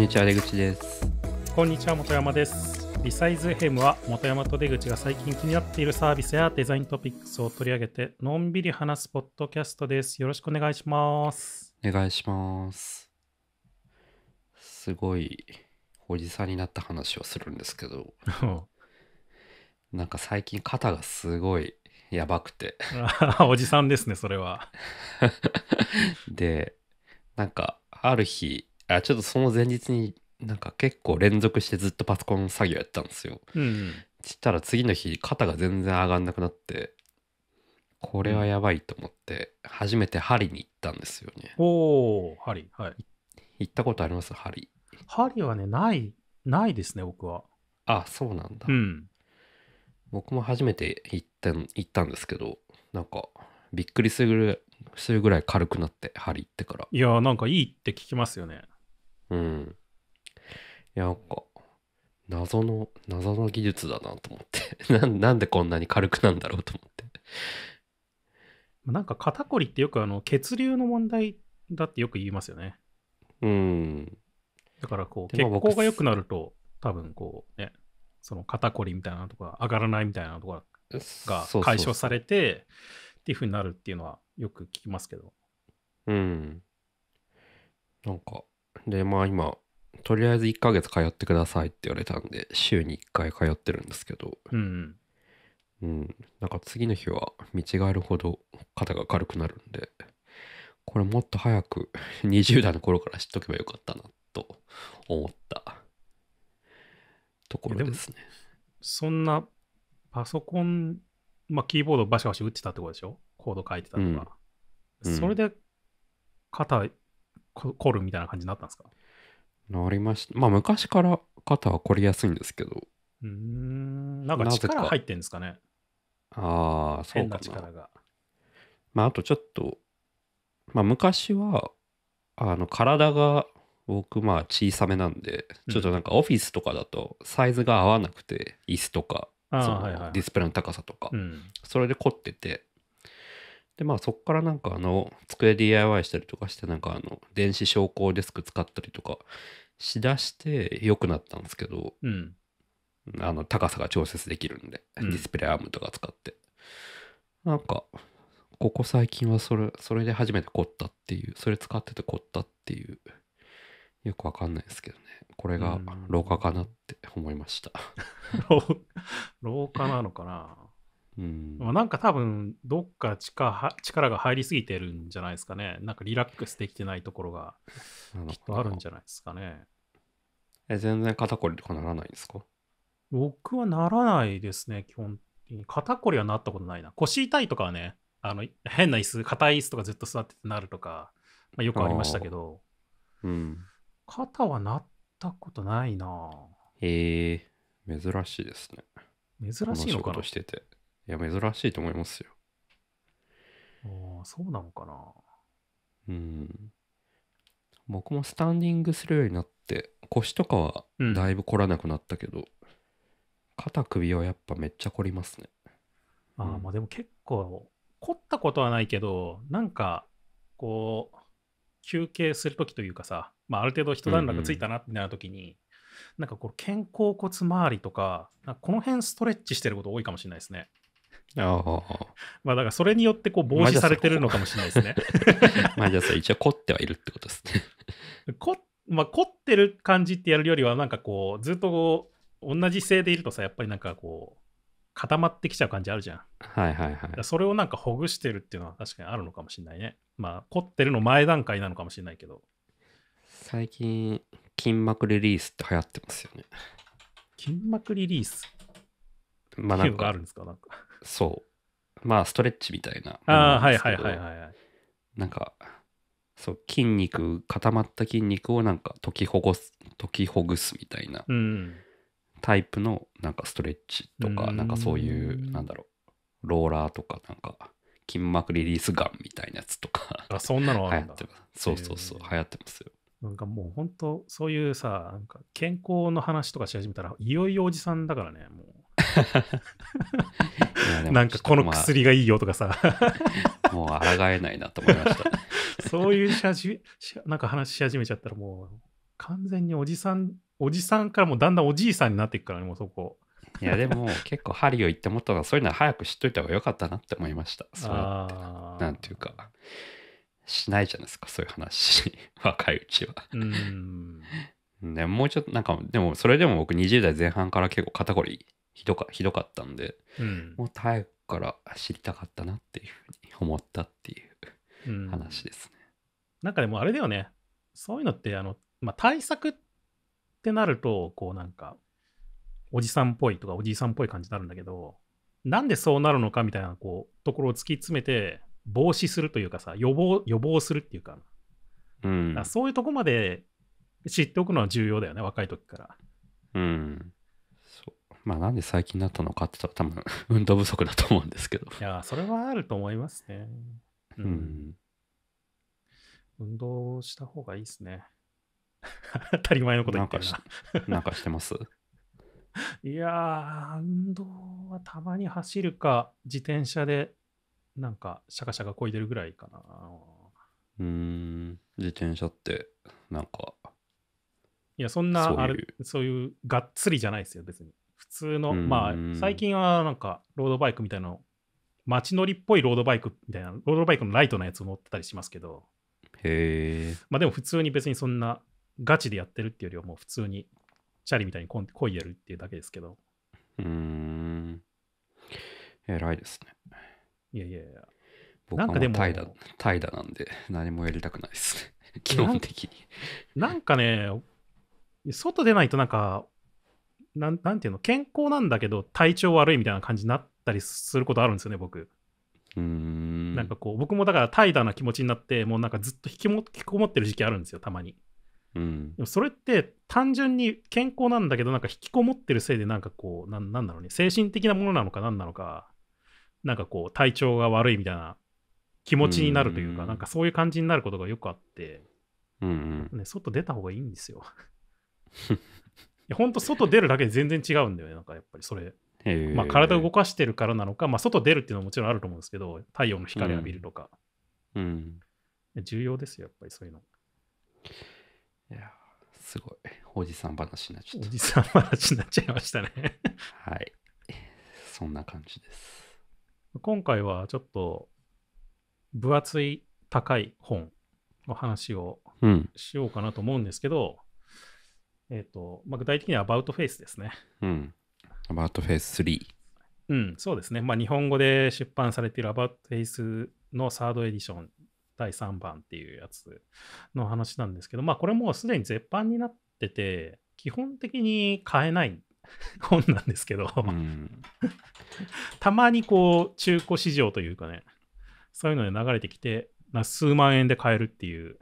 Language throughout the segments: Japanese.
にちは出口ですこんにちは本山ですリサイズヘムは本山と出口が最近気になっているサービスやデザイントピックスを取り上げてのんびり話すポッドキャストですよろしくお願いしますお願いしますすごいおじさんになった話をするんですけどなんか最近肩がすごいやばくておじさんですねそれは でなんかある日ちょっとその前日になんか結構連続してずっとパソコン作業やったんですよ。うん、したら次の日肩が全然上がんなくなってこれはやばいと思って初めて針に行ったんですよね。うん、おお針はい。行ったことあります針。針はねないないですね僕は。あそうなんだ。うん。僕も初めて行った行ったんですけどなんかびっくりするぐらい軽くなって針行ってから。いやーなんかいいって聞きますよね。うん。いや、なんか、謎の、謎の技術だなと思って な。なんでこんなに軽くなんだろうと思ってなんか肩こりってよくあの血流の問題だってよく言いますよね。うん。だからこう、血行が良くなると、多分こうね、その肩こりみたいなとか、上がらないみたいなとかが解消されて、っていうふうになるっていうのはよく聞きますけど。うん。なんか、で、まあ今、とりあえず1ヶ月通ってくださいって言われたんで、週に1回通ってるんですけど、うん、うん。なんか次の日は見違えるほど肩が軽くなるんで、これもっと早く20 代の頃から知っとけばよかったなと思ったところですね。そんなパソコン、まあ、キーボードバシバシ打ってたってことでしょコード書いてたとか、うん。それで肩凝るみたいな感じになったんですかなりました。まあ、昔から肩は凝りやすいんですけど。うん、なんか力入ってんですかね。ああ、そうか変な力が。まあ、あとちょっと、まあ、昔は、あの、体が、僕、まあ、小さめなんで、ちょっとなんかオフィスとかだと、サイズが合わなくて、椅子とか、ディスプレイの高さとか、うん、それで凝ってて、で、まあそっからなんかあの、机 DIY したりとかして、なんかあの、電子昇降デスク使ったりとかしだして良くなったんですけど、うん、あの、高さが調節できるんで、ディスプレイアームとか使って。なんか、ここ最近はそれ、それで初めて凝ったっていう、それ使ってて凝ったっていう、よくわかんないですけどね。これが廊下かなって思いました。廊下なのかなうん、まあ、なんか多分、どっか力力が入りすぎてるんじゃないですかね。なんかリラックスできてないところがきっとあるんじゃないですかね。え全然肩こりとかならないんですか僕はならないですね、基本的に。肩こりはなったことないな。腰痛いとかはね、あの変な椅子、硬い椅子とかずっと座っててなるとか、まあ、よくありましたけど、うん、肩はなったことないな。へえ珍しいですね。珍しいのかな。仕事してて。いや、珍しいと思いますよ。ああ、そうなのかな。うん。僕もスタンディングするようになって、腰とかはだいぶ凝らなくなったけど、うん、肩首はやっぱめっちゃ凝りますね。ああ、うん、まあでも結構、凝ったことはないけど、なんか、こう、休憩するときというかさ、まあ、ある程度一段落ついたなみたいなときに、うんうん、なんかこう肩甲骨周りとか、かこの辺ストレッチしてること多いかもしれないですね。ああ。まあだからそれによってこう防止されてるのかもしれないですね。まあじゃあそれ一応凝ってはいるってことですね。こ まあ、凝ってる感じってやるよりはなんかこうずっとこう同じ姿勢でいるとさやっぱりなんかこう固まってきちゃう感じあるじゃん。はいはいはい。それをなんかほぐしてるっていうのは確かにあるのかもしれないね。まあ凝ってるの前段階なのかもしれないけど。最近筋膜リリースって流行ってますよね。筋膜リリースまあなんかあるんですかなんか。そう。まあ、ストレッチみたいなああ、はいはいはいはい。なんか、そう、筋肉、固まった筋肉をなんか解きほぐす、解きほぐすみたいなタイプのなんかストレッチとか、うん、なんかそういう、なんだろう、ローラーとかなんか、筋膜リリースガンみたいなやつとかあ、そんなのあるんだ。流行ってます。そうそうそう、流行ってますよ。なんかもう本当そういうさ、なんか健康の話とかし始めたら、いよいよおじさんだからね、もう。なんかこの薬がいいよとかさ、あ、もう抗えないなと思いましたそういうしゃじなんか話し始めちゃったらもう完全におじさんおじさんからもだんだんおじいさんになっていくからねもうそこいやでも結構針を言ってもったらそういうのは早く知っといた方が良かったなって思いましたそうなんていうかしないじゃないですかそういう話 若いうちはうんでもうちょっとなんかでもそれでも僕20代前半から結構肩こりひどかひどかったんで、うん、もう耐えから知りたかったなっていうふうに思ったっていう話ですね。うん、なんかでもあれだよねそういうのってあの、まあ、対策ってなるとこうなんかおじさんっぽいとかおじいさんっぽい感じになるんだけどなんでそうなるのかみたいなこうところを突き詰めて防止するというかさ予防予防するっていうか,、うん、そういうとこまで知っておくのは重要だよね若い時から。うん、まあなんで最近になったのかって言ったら多分 運動不足だと思うんですけど。いや、それはあると思いますね。うん。うん、運動した方がいいですね。当たり前のこと言ってるな。なんかしてます いやー、運動はたまに走るか、自転車でなんかシャカシャカこいでるぐらいかな。うん、自転車ってなんか。いや、そんなあれそういう、がっつりじゃないですよ、別に。通の、まあ、最近はなんか、ロードバイクみたいなの、街乗りっぽいロードバイクみたいな、ロードバイクのライトなやつを乗ってたりしますけど、へまあでも普通に別にそんなガチでやってるっていうよりはもう普通にチャリみたいにこいでるっていうだけですけど。うーん。偉いですね。いやいやいや。僕はもう怠惰怠惰なんで何もやりたくないですね。基本的に。なんかね、外出ないとなんかなん、なんていうの、健康なんだけど、体調悪いみたいな感じになったりすることあるんですよね、僕。うんなんかこう、僕もだから怠惰な気持ちになって、もうなんかずっと引きも引きこもってる時期あるんですよ、たまに。うん、でもそれって単純に健康なんだけどなんか引きこもってるせいでなんかこうなんなんだろうね精神的なものなのか何なのかなんかこう体調が悪いみたいな気持ちになるというか、うん、なんかそういう感じになることがよくあって、うん、ね、外出た方がいいんですよ。や本当外出るだけで全然違うんだよねなんかやっぱりそれ、まあ、体を動かしてるからなのか、まあ、外出るっていうのはもちろんあると思うんですけど太陽の光浴びるとか、うん、うん、重要ですよやっぱりそういうのいやすごいおじさん話になっちゃったおじさん話になっちゃいましたね はいそんな感じです今回はちょっと分厚い高い本の話をしようかなと思うんですけど、うんえっ、ー、と、まあ、具体的にはアバウトフェイスですね。うん。アバウトフェイス3。うん、そうですね。まあ、日本語で出版されているアバウトフェイスのサードエディション第3番っていうやつの話なんですけど、まあ、これもうすでに絶版になってて、基本的に買えない本なんですけど、うん、たまにこう、中古市場というかね、そういうので流れてきて、数万円で買えるっていう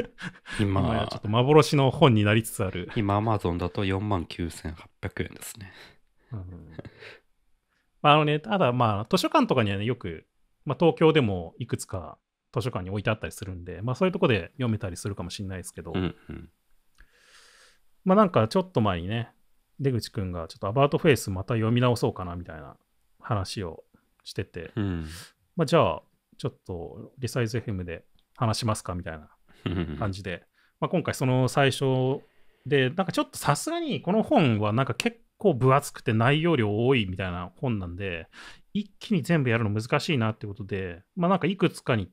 今今ちょっと幻の本になりつつある。今、アマゾンだと4万9800円ですね。うんまあ、のね、ただまあ、図書館とかにはね、よく、まあ、東京でもいくつか図書館に置いてあったりするんで、まあ、そういうとこで読めたりするかもしれないですけど、うんうん。まあ、なんかちょっと前にね、出口くんがちょっとアバウトフェイスまた読み直そうかなみたいな話をしてて、うん、まあ、じゃあ、ちょっとリサイズ FM で話しますかみたいな感じで、まあ、今回その最初でなんかちょっとさすがにこの本はなんか結構分厚くて内容量多いみたいな本なんで一気に全部やるの難しいなってことで、まあ、なんかいくつかに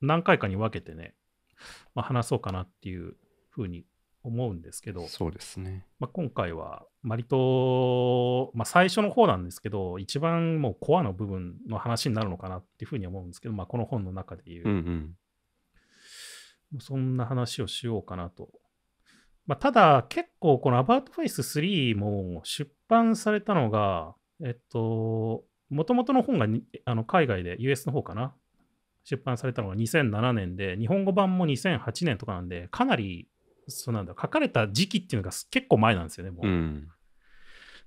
何回かに分けてね、まあ、話そうかなっていうふうに思うんですけどそうですね、まあ、今回は割と、まあ、最初の方なんですけど一番もうコアの部分の話になるのかなっていうふうに思うんですけど、まあ、この本の中でいう、うんうん、そんな話をしようかなと。まあ、ただ、結構このアバートフェイス3も出版されたのが、えっと、もともとの本があの海外で、US の方かな、出版されたのが2007年で、日本語版も2008年とかなんで、かなり、そうなんだ、書かれた時期っていうのが結構前なんですよね、もう。うん、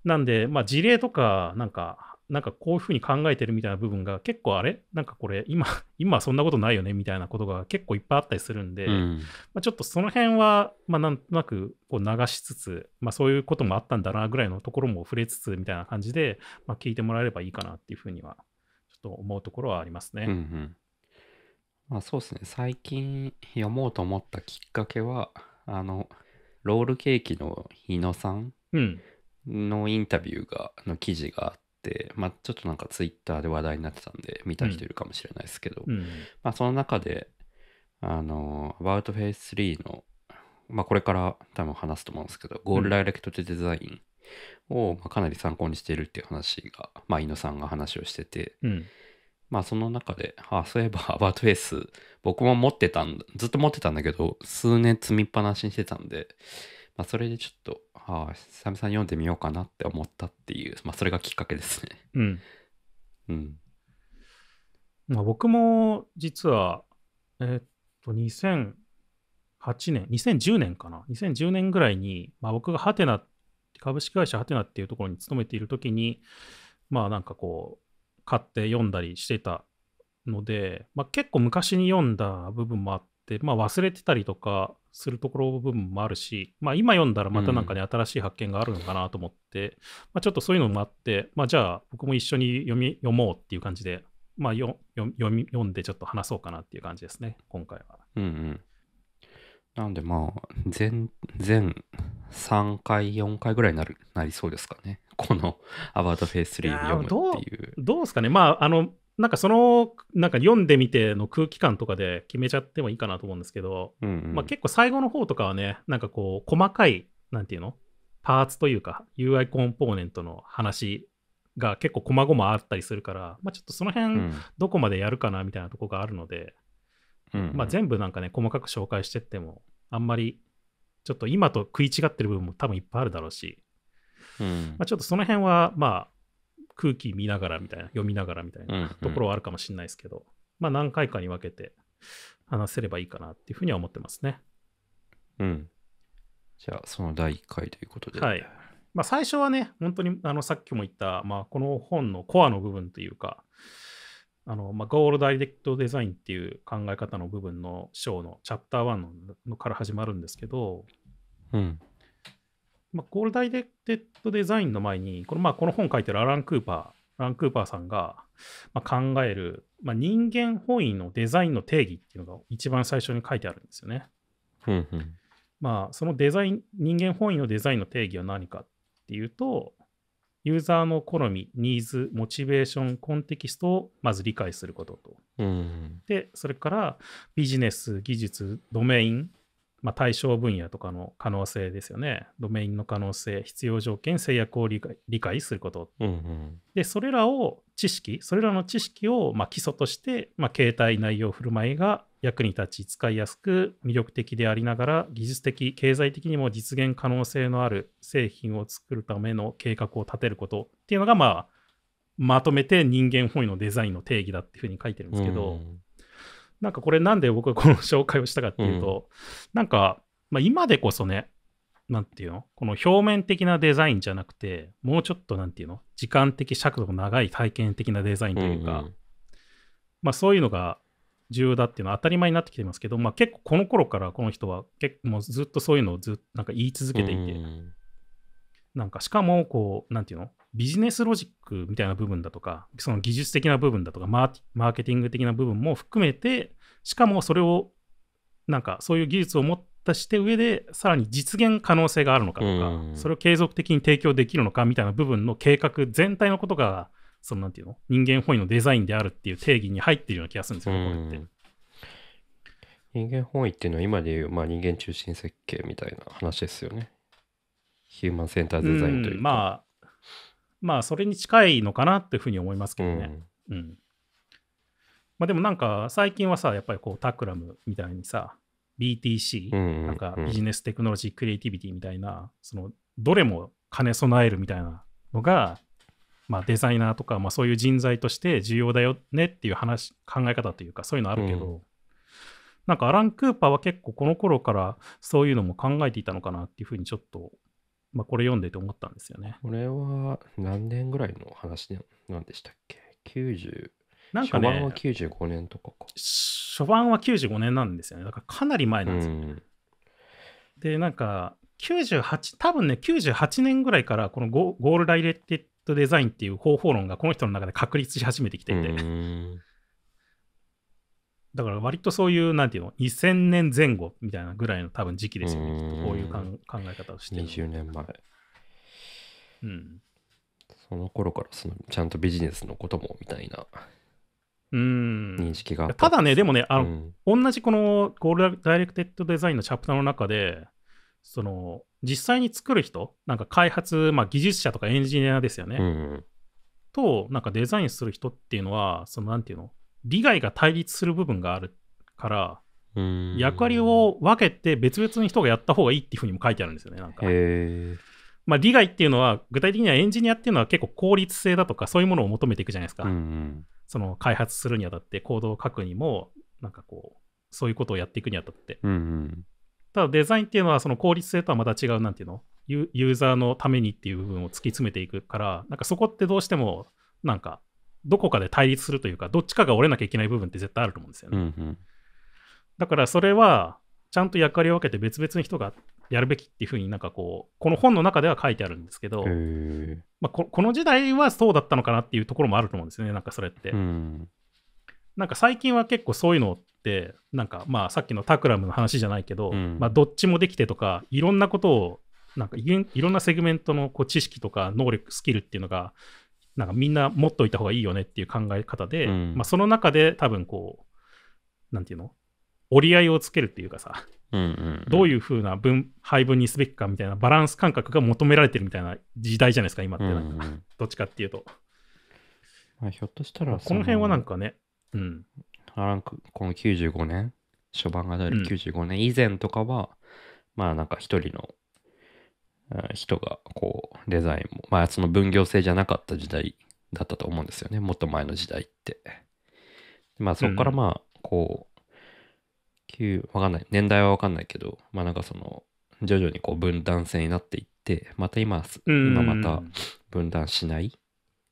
なんで、まあ、事例とか、なんか、なんかこういうふうに考えてるみたいな部分が結構あれなんかこれ今、今そんなことないよねみたいなことが結構いっぱいあったりするんで、うん、まあ、ちょっとその辺は、まあ、なんとなくこう流しつつ、まあ、そういうこともあったんだなぐらいのところも触れつつみたいな感じで、まあ、聞いてもらえればいいかなっていうふうにはちょっと思うところはありますね。うんうんまあ、そうですね最近読もうと思ったきっかけはあのロールケーキの日野さんのインタビューがの記事があ、まあ、ちょっとなんかツイッターで話題になってたんで、見た人いるかもしれないですけど、うん、まあ、その中で、あの、About Face 3の、まあ、これから多分話すと思うんですけど、ゴールダイレクトでデザインをまかなり参考にしているっていう話が、まあ、井野さんが話をしてて、うん、まあ、その中で、あそういえば About Face、僕も持ってたんだ、ずっと持ってたんだけど、数年積みっぱなしにしてたんで、まあ、それでちょっと、はあ、久々に読んでみようかなって思ったっていう、まあ、それがきっかけですね。うん。うん。まあ、僕も実は、えー、っと、2008年、2010年かな。2010年ぐらいに、まあ、僕がハテナ、株式会社ハテナっていうところに勤めているときに、まあ、なんかこう、買って読んだりしてたので、まあ、結構昔に読んだ部分もあって、、まあ、忘れてたりとかするところ部分もあるし、まあ、今読んだらまたなんかね、うん、新しい発見があるのかなと思って、まあ、ちょっとそういうのもあって、まあ、じゃあ僕も一緒に読み読もうっていう感じで、まあ、よよ読み読んでちょっと話そうかなっていう感じですね今回は。うん、うん、なんでまあ全全3回4回ぐらいになるなりそうですかねこの「アバウトフェイス3」を読むっていうどう。どうですかねまああのなんかその、なんか読んでみての空気感とかで決めちゃってもいいかなと思うんですけど、うんうん、まあ、結構最後の方とかはね、なんかこう、細かい、なんていうのパーツというか、UI コンポーネントの話が結構細々あったりするから、まあ、ちょっとその辺、どこまでやるかなみたいなとこがあるので、うんうん、まあ、全部なんかね、細かく紹介してっても、あんまり、ちょっと今と食い違ってる部分も多分いっぱいあるだろうし、うん、まあ、ちょっとその辺は、まあ、空気見ながらみたいな、読みながらみたいなところはあるかもしれないですけど、うんうん、まあ何回かに分けて話せればいいかなっていうふうには思ってますね。うん。じゃあ、その第1回ということで。はい。まあ最初はね、本当にあのさっきも言った、まあこの本のコアの部分というか、あのまあ、ゴールダイレクトデザインっていう考え方の部分の章のチャプター1ののから始まるんですけど、うん、まあ、ゴールダイレテッドデザインの前に、このまあこの本書いてるアラン・クーパー、アラン・クーパーさんがまあ考える、まあ、人間本位のデザインの定義っていうのが一番最初に書いてあるんですよね。うんまあ、そのデザイン、人間本位のデザインの定義は何かっていうと、ユーザーの好み、ニーズ、モチベーション、コンテキストをまず理解することと。うんうん、で、それからビジネス、技術、ドメイン、まあ、対象分野とかの可能性ですよね。ドメインの可能性、必要条件、制約を理解すること、うんうん。で、それらを知識、それらの知識をま基礎として、まあ、携帯内容振る舞いが役に立ち、使いやすく、魅力的でありながら、技術的、経済的にも実現可能性のある製品を作るための計画を立てることっていうのが、まあ、まとめて人間本位のデザインの定義だっていうふうに書いてるんですけど、うんなんかこれなんで僕はこの紹介をしたかっていうと、うん、なんか、まあ、今でこそね、なんていうのこの表面的なデザインじゃなくて、もうちょっとなんていうの時間的尺度の長い体験的なデザインというか、うんうん、まあそういうのが重要だっていうのは当たり前になってきてますけど、まあ結構この頃からこの人は結構もうずっとそういうのをずっとなんか言い続けていて、うんうん、なんかしかもこう、なんていうのビジネスロジックみたいな部分だとか、その技術的な部分だとか、マーケティング的な部分も含めて、しかもそれを、なんかそういう技術を持ったして上で、さらに実現可能性があるのかとか、それを継続的に提供できるのかみたいな部分の計画全体のことが、そのなんていうの人間本位のデザインであるっていう定義に入ってるような気がするんですよね、これって。人間本位っていうのは今でいう、まあ、人間中心設計みたいな話ですよね。ヒューマンセンターデザインというか。まあ、まあ、それに近いのかなというふうに思いますけどね。うん、うんまあ、でもなんか最近はさやっぱりこうタクラムみたいにさ BTC、なんかビジネステクノロジークリエイティビティみたいなそのどれも兼ね備えるみたいなのが、まあ、デザイナーとか、まあ、そういう人材として重要だよねっていう話考え方というかそういうのあるけど、うん、なんかアラン・クーパーは結構この頃からそういうのも考えていたのかなっていうふうにちょっと、まあ、これ読んでて思ったんですよね。これは何年ぐらいの話なんでしたっけ ?90 なんかね、初版は95年とかか。初版は95年なんですよね。だからかなり前なんですよ、ね。で、なんか、98多分ね98年ぐらいからこのゴールダイレクテッドデザインっていう方法論がこの人の中で確立し始めてきていて、だから割とそういうなんていうの2000年前後みたいなぐらいの多分時期ですよねこういう考え方をしてる20年前うんその頃からそのちゃんとビジネスのこともみたいなうん認識がただね、でもね、あの、うん、同じこのゴールダイレクテッドデザインのチャプターの中で、その実際に作る人、なんか開発、まあ、技術者とかエンジニアですよね、うん、と、なんかデザインする人っていうのは、そのなんていうの、利害が対立する部分があるから、うん、役割を分けて別々に人がやった方がいいっていうふうにも書いてあるんですよね、なんか。へーまあ、利害っていうのは、具体的にはエンジニアっていうのは結構効率性だとか、そういうものを求めていくじゃないですか。うんうん、その開発するにあたって、コードを書くにも、なんかこう、そういうことをやっていくにあたって。うんうん、ただ、デザインっていうのは、その効率性とはまた違う、なんていうのユーザーのためにっていう部分を突き詰めていくから、なんかそこってどうしても、なんか、どこかで対立するというか、どっちかが折れなきゃいけない部分って絶対あると思うんですよね。うんうん、だから、それは、ちゃんと役割を分けて別々の人がやるべきっていうふうになんかこうこの本の中では書いてあるんですけど、まあ、ここの時代はそうだったのかなっていうところもあると思うんですよねなんかそれって、うん、なんか最近は結構そういうのってなんかまあさっきのタクラムの話じゃないけど、うん、まあ、どっちもできてとかいろんなことをなんかいろんなセグメントのこう知識とか能力スキルっていうのがなんかみんな持っといた方がいいよねっていう考え方で、うん、まあ、その中で多分こうなんていうの折り合いをつけるっていうかさうんどういうふうな分配分にすべきかみたいなバランス感覚が求められてるみたいな時代じゃないですか、今ってなんか、うんうん、どっちかっていうと。まあ、ひょっとしたら、まこの辺はなんかね、うん。なんかこの95年、初版が出る95年以前とかは、うん、まあなんか一人の人がこうデザインも、まあその分業制じゃなかった時代だったと思うんですよね、もっと前の時代って。まあそこからまあ、こう、うん旧、わかんない。年代はわかんないけど、まあなんかその、徐々にこう分断線になっていって、また今、今また分断しない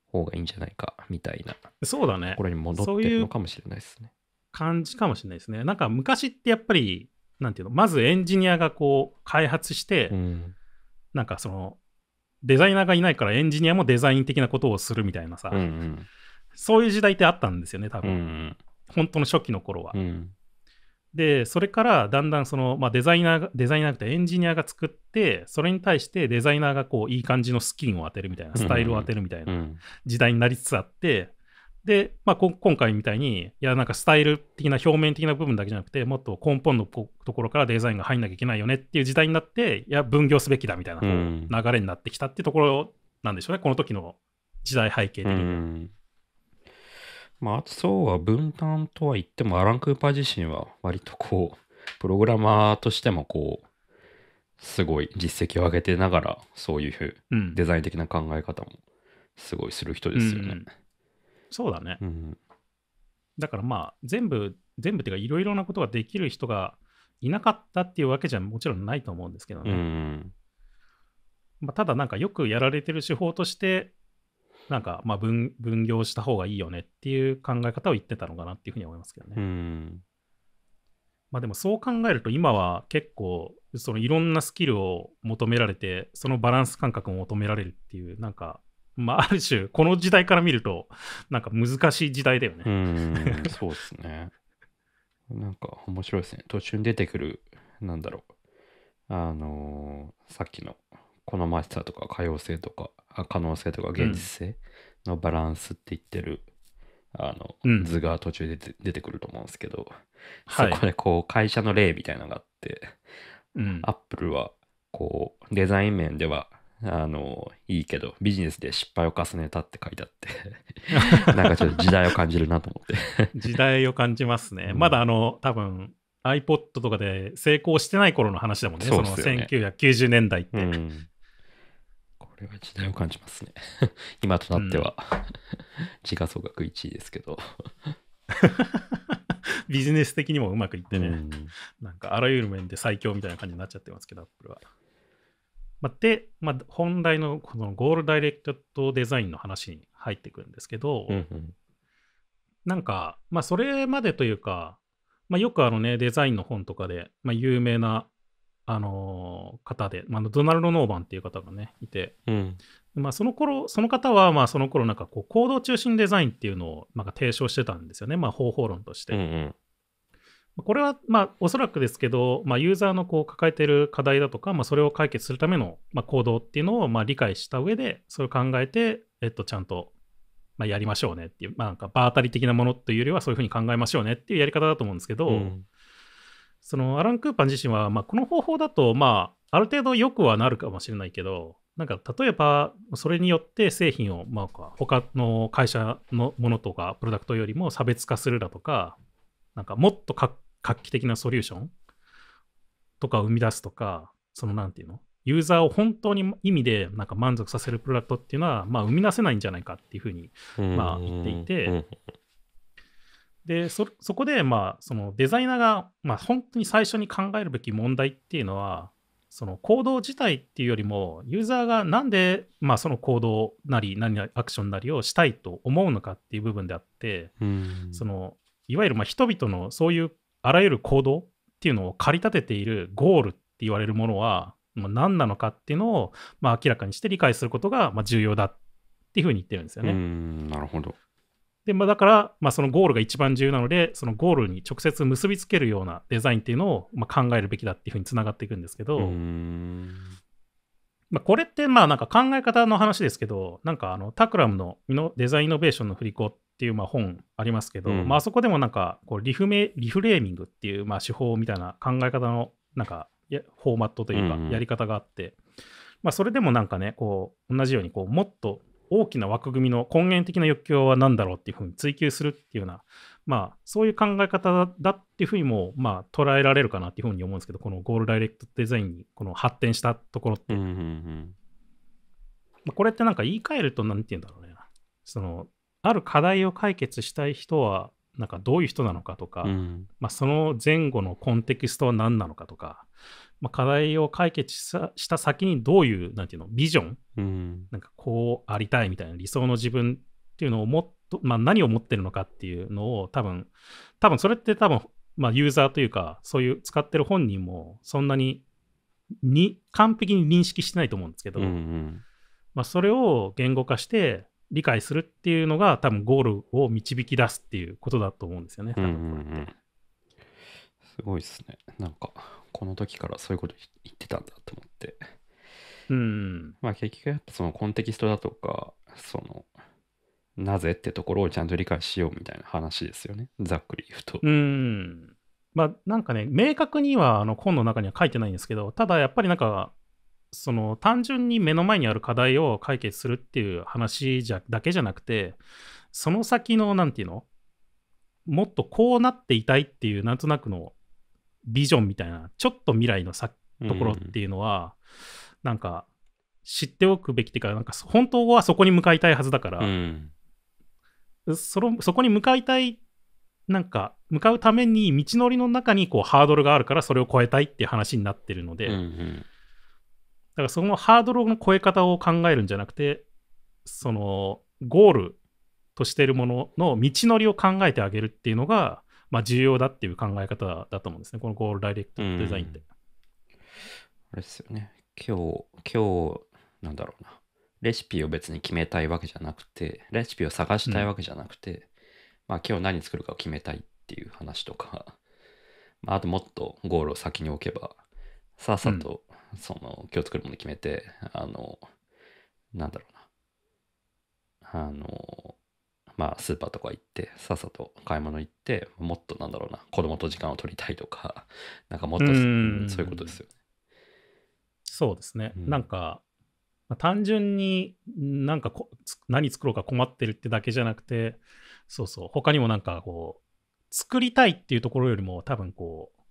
方がいいんじゃないか、みたいな。そうだね。これに戻ってるのかもしれないですね。うう感じかもしれないですね。なんか昔ってやっぱり、なんていうの、まずエンジニアがこう開発して、うん、なんかその、デザイナーがいないからエンジニアもデザイン的なことをするみたいなさ、うんうん、そういう時代ってあったんですよね、多分。うんうん、本当の初期の頃は。うんで、それからだんだんその、まあ、デザイナーが、デザイナーなくてエンジニアが作って、それに対してデザイナーがこういい感じのスキンを当てるみたいな、スタイルを当てるみたいな時代になりつつあって、で、まあ、今回みたいに、いや、なんかスタイル的な表面的な部分だけじゃなくて、もっと根本のところからデザインが入んなきゃいけないよねっていう時代になって、いや、分業すべきだみたいな流れになってきたってところなんでしょうね、この時の時代背景的に。まあ、そうは分担とは言っても、アラン・クーパー自身は割とこう、プログラマーとしてもこう、すごい実績を上げてながら、そういうデザイン的な考え方もすごいする人ですよね。うんうん、そうだね。うん、だからまあ、全部、全部っていうか、いろいろなことができる人がいなかったっていうわけじゃもちろんないと思うんですけどね。うんうん、まあ、ただ、なんかよくやられてる手法として、なんか、まあ分、分業した方がいいよねっていう考え方を言ってたのかなっていうふうに思いますけどね。うんまあ、でもそう考えると今は結構そのいろんなスキルを求められてそのバランス感覚を求められるっていうなんか、まあ、ある種この時代から見るとなんか難しい時代だよね。うんそうですね。なんか面白いですね。途中に出てくるなんだろうあのー、さっきの好ましさとか可用性とか可能性とか現実性のバランスって言ってる、うん、あの、図が途中で出てくると思うんですけど、そこでこう会社の例みたいなのがあって、アップルはこうデザイン面ではあのいいけどビジネスで失敗を重ねたって書いてあって なんかちょっと時代を感じるなと思って時代を感じますね、うん、まだあの多分 iPod とかで成功してない頃の話だもんね、そねその1990年代って、うん、れは時代を感じますね 今となっては、うん、時価総額1位ですけど ビジネス的にもうまくいってね、うん、なんかあらゆる面で最強みたいな感じになっちゃってますけど、アップルは。まあ、で、まあ、本題のこのゴールダイレクトデザインの話に入ってくるんですけど、うんうん、なんか、まあ、それまでというか、まあ、よくあのね、デザインの本とかで、まあ、有名なあの方で、まあ、ドナルド・ノーバンっていう方がね、いて、うん、まあ、その頃、その方は、まあ、その頃なんかこう、行動中心デザインっていうのを、なんか提唱してたんですよね。まあ、方法論として。うんうんこれは、まあ、おそらくですけど、まあ、ユーザーのこう抱えている課題だとか、まあ、それを解決するための、まあ、行動っていうのを、まあ、理解した上で、それを考えて、えっと、ちゃんと、まあ、やりましょうねっていう、まあ、なんか場当たり的なものというよりは、そういうふうに考えましょうねっていうやり方だと思うんですけど、うん、そのアラン・クーパン自身は、まあ、この方法だと、まあ、ある程度良くはなるかもしれないけど、なんか例えば、それによって製品を、まあ、他の会社のものとか、プロダクトよりも差別化するだとか、なんかもっと画期的なソリューションとかを生み出すとか、そのなんていうのユーザーを本当に意味でなんか満足させるプロダクトっていうのは、まあ、生み出せないんじゃないかっていうふうに、まあ、言っていて、でそこで、まあ、そのデザイナーが、まあ、本当に最初に考えるべき問題っていうのはその行動自体っていうよりもユーザーがなんで、まあ、その行動なり何アクションなりをしたいと思うのかっていう部分であって、そのいわゆるま人々のそういうあらゆる行動っていうのを駆り立てているゴールって言われるものは、まあ、何なのかっていうのを、ま明らかにして理解することがま重要だっていうふうに言ってるんですよね。なるほどで、まあ、だから、まあ、そのゴールが一番重要なので、そのゴールに直接結びつけるようなデザインっていうのを、まあ、考えるべきだっていうふうにつながっていくんですけど、まあ、これってまあなんか考え方の話ですけど、なんかあのタクラムのデザインイノベーションの振り子っていうまあ本ありますけど、うん、まあそこでもなんかこうリフメリフレーミングっていうまあ手法みたいな考え方のなんかフォーマットというかやり方があって、うん、まあ、それでもなんかねこう同じようにこうもっと大きな枠組みの根源的な欲求は何だろうっていうふうに追求するっていうような、まあ、そういう考え方だっていうふうにも、まあ、捉えられるかなっていうふうに思うんですけど、このゴールダイレクトデザインにこの発展したところって。うんうんうんこれってなんか言い換えると何て言うんだろうね。その、ある課題を解決したい人は、なんかどういう人なのかとか、うん、まあ、その前後のコンテキストは何なのかとか、まあ、課題を解決した先にどういうなんていうのビジョン、うん、なんかこうありたいみたいな理想の自分っていうのをもっと、まあ、何を持ってるのかっていうのを多分多分それって多分、まあ、ユーザーというかそういう使ってる本人もそんなにに完璧に認識してないと思うんですけど、うんうん、まあ、それを言語化して理解するっていうのが多分ゴールを導き出すっていうことだと思うんですよね。多分うんすごいですね。なんかこの時からそういうこと言ってたんだと思って。うん、まあ結局やっぱそのコンテキストだとかそのなぜってところをちゃんと理解しようみたいな話ですよね。ざっくり言うと。うん。まあなんかね、明確にはあの本の中には書いてないんですけど、ただやっぱりなんかその単純に目の前にある課題を解決するっていう話じゃだけじゃなくてその先の何て言うのもっとこうなっていたいっていうなんとなくのビジョンみたいなちょっと未来のさところっていうのは、うん、なんか知っておくべきっていうかなんか本当はそこに向かいたいはずだから、うん、そのそこに向かいたいなんか向かうために道のりの中にこうハードルがあるからそれを超えたいっていう話になってるので、うんうんだからそのハードルの超え方を考えるんじゃなくて、そのゴールとしているものの道のりを考えてあげるっていうのが、まあ、重要だっていう考え方だと思うんですね、このゴールダイレクトデザインって。あれですよね、今日、今日、なんだろうな、レシピを別に決めたいわけじゃなくて、レシピを探したいわけじゃなくて、うん、まあ今日何作るかを決めたいっていう話とか、まあ、あともっとゴールを先に置けば、さっさとその今日作るもの決めてあのなんだろうなあのまあスーパーとか行ってさっさと買い物行ってもっとなんだろうな子供と時間を取りたいとか なんかもっとそういうことですよね。そうですね、うん、なんか単純になんか何作ろうか困ってるってだけじゃなくてそうそう他にもなんかこう作りたいっていうところよりも多分こう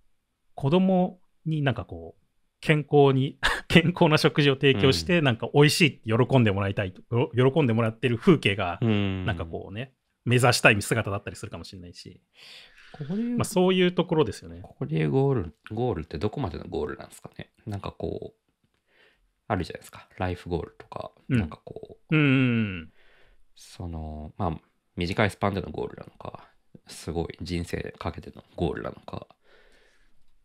子供になんかこう健康に、健康な食事を提供して、うん、なんか美味しいって喜んでもらいたいと、喜んでもらってる風景が、なんかこうね、目指したい姿だったりするかもしれないし、まあ、そういうところですよね。ここでゴール、ゴールってどこまでのゴールなんですかねなんかこう、あるじゃないですか。ライフゴールとか、うん、なんかこう、うん、その、まあ、短いスパンでのゴールなのか、すごい人生かけてのゴールなのか、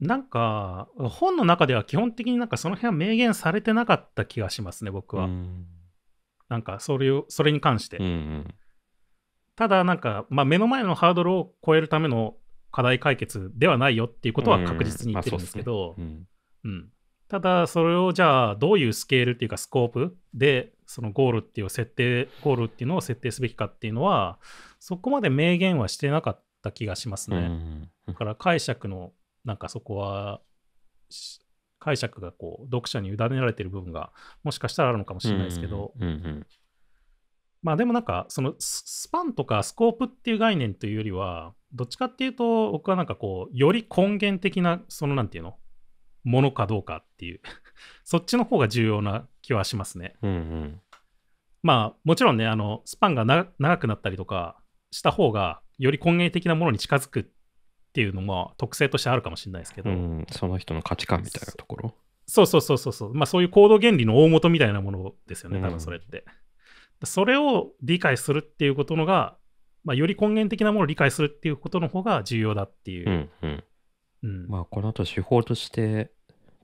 なんか、本の中では基本的になんかその辺は明言されてなかった気がしますね、僕は。うん、なんか、それを、それに関して。うんうん、ただ、なんか、まあ、目の前のハードルを超えるための課題解決ではないよっていうことは確実に言ってるんですけど、うん、ただ、それをじゃあ、どういうスケールっていうか、スコープで、そのゴールっていう設定、ゴールっていうのを設定すべきかっていうのは、そこまで明言はしてなかった気がしますね。うん、だから、解釈のなんかそこは解釈がこう読者に委ねられてる部分がもしかしたらあるのかもしれないですけど、うんうんうんうんまあでもなんかそのスパンとかスコープっていう概念というよりはどっちかっていうと僕はなんかこうより根源的なそのなんていうのものかどうかっていう そっちの方が重要な気はしますね。うんうん、まあもちろんねあのスパンが長くなったりとかした方がより根源的なものに近づくっていうのも特性としてあるかもしれないですけど、うん、その人の価値観みたいなところそうそうそうそうそう、まあ、そういう行動原理の大元みたいなものですよね多分それって、うん、それを理解するっていうことのが、まあ、より根源的なものを理解するっていうことの方が重要だっていう、うん、まあこの後手法として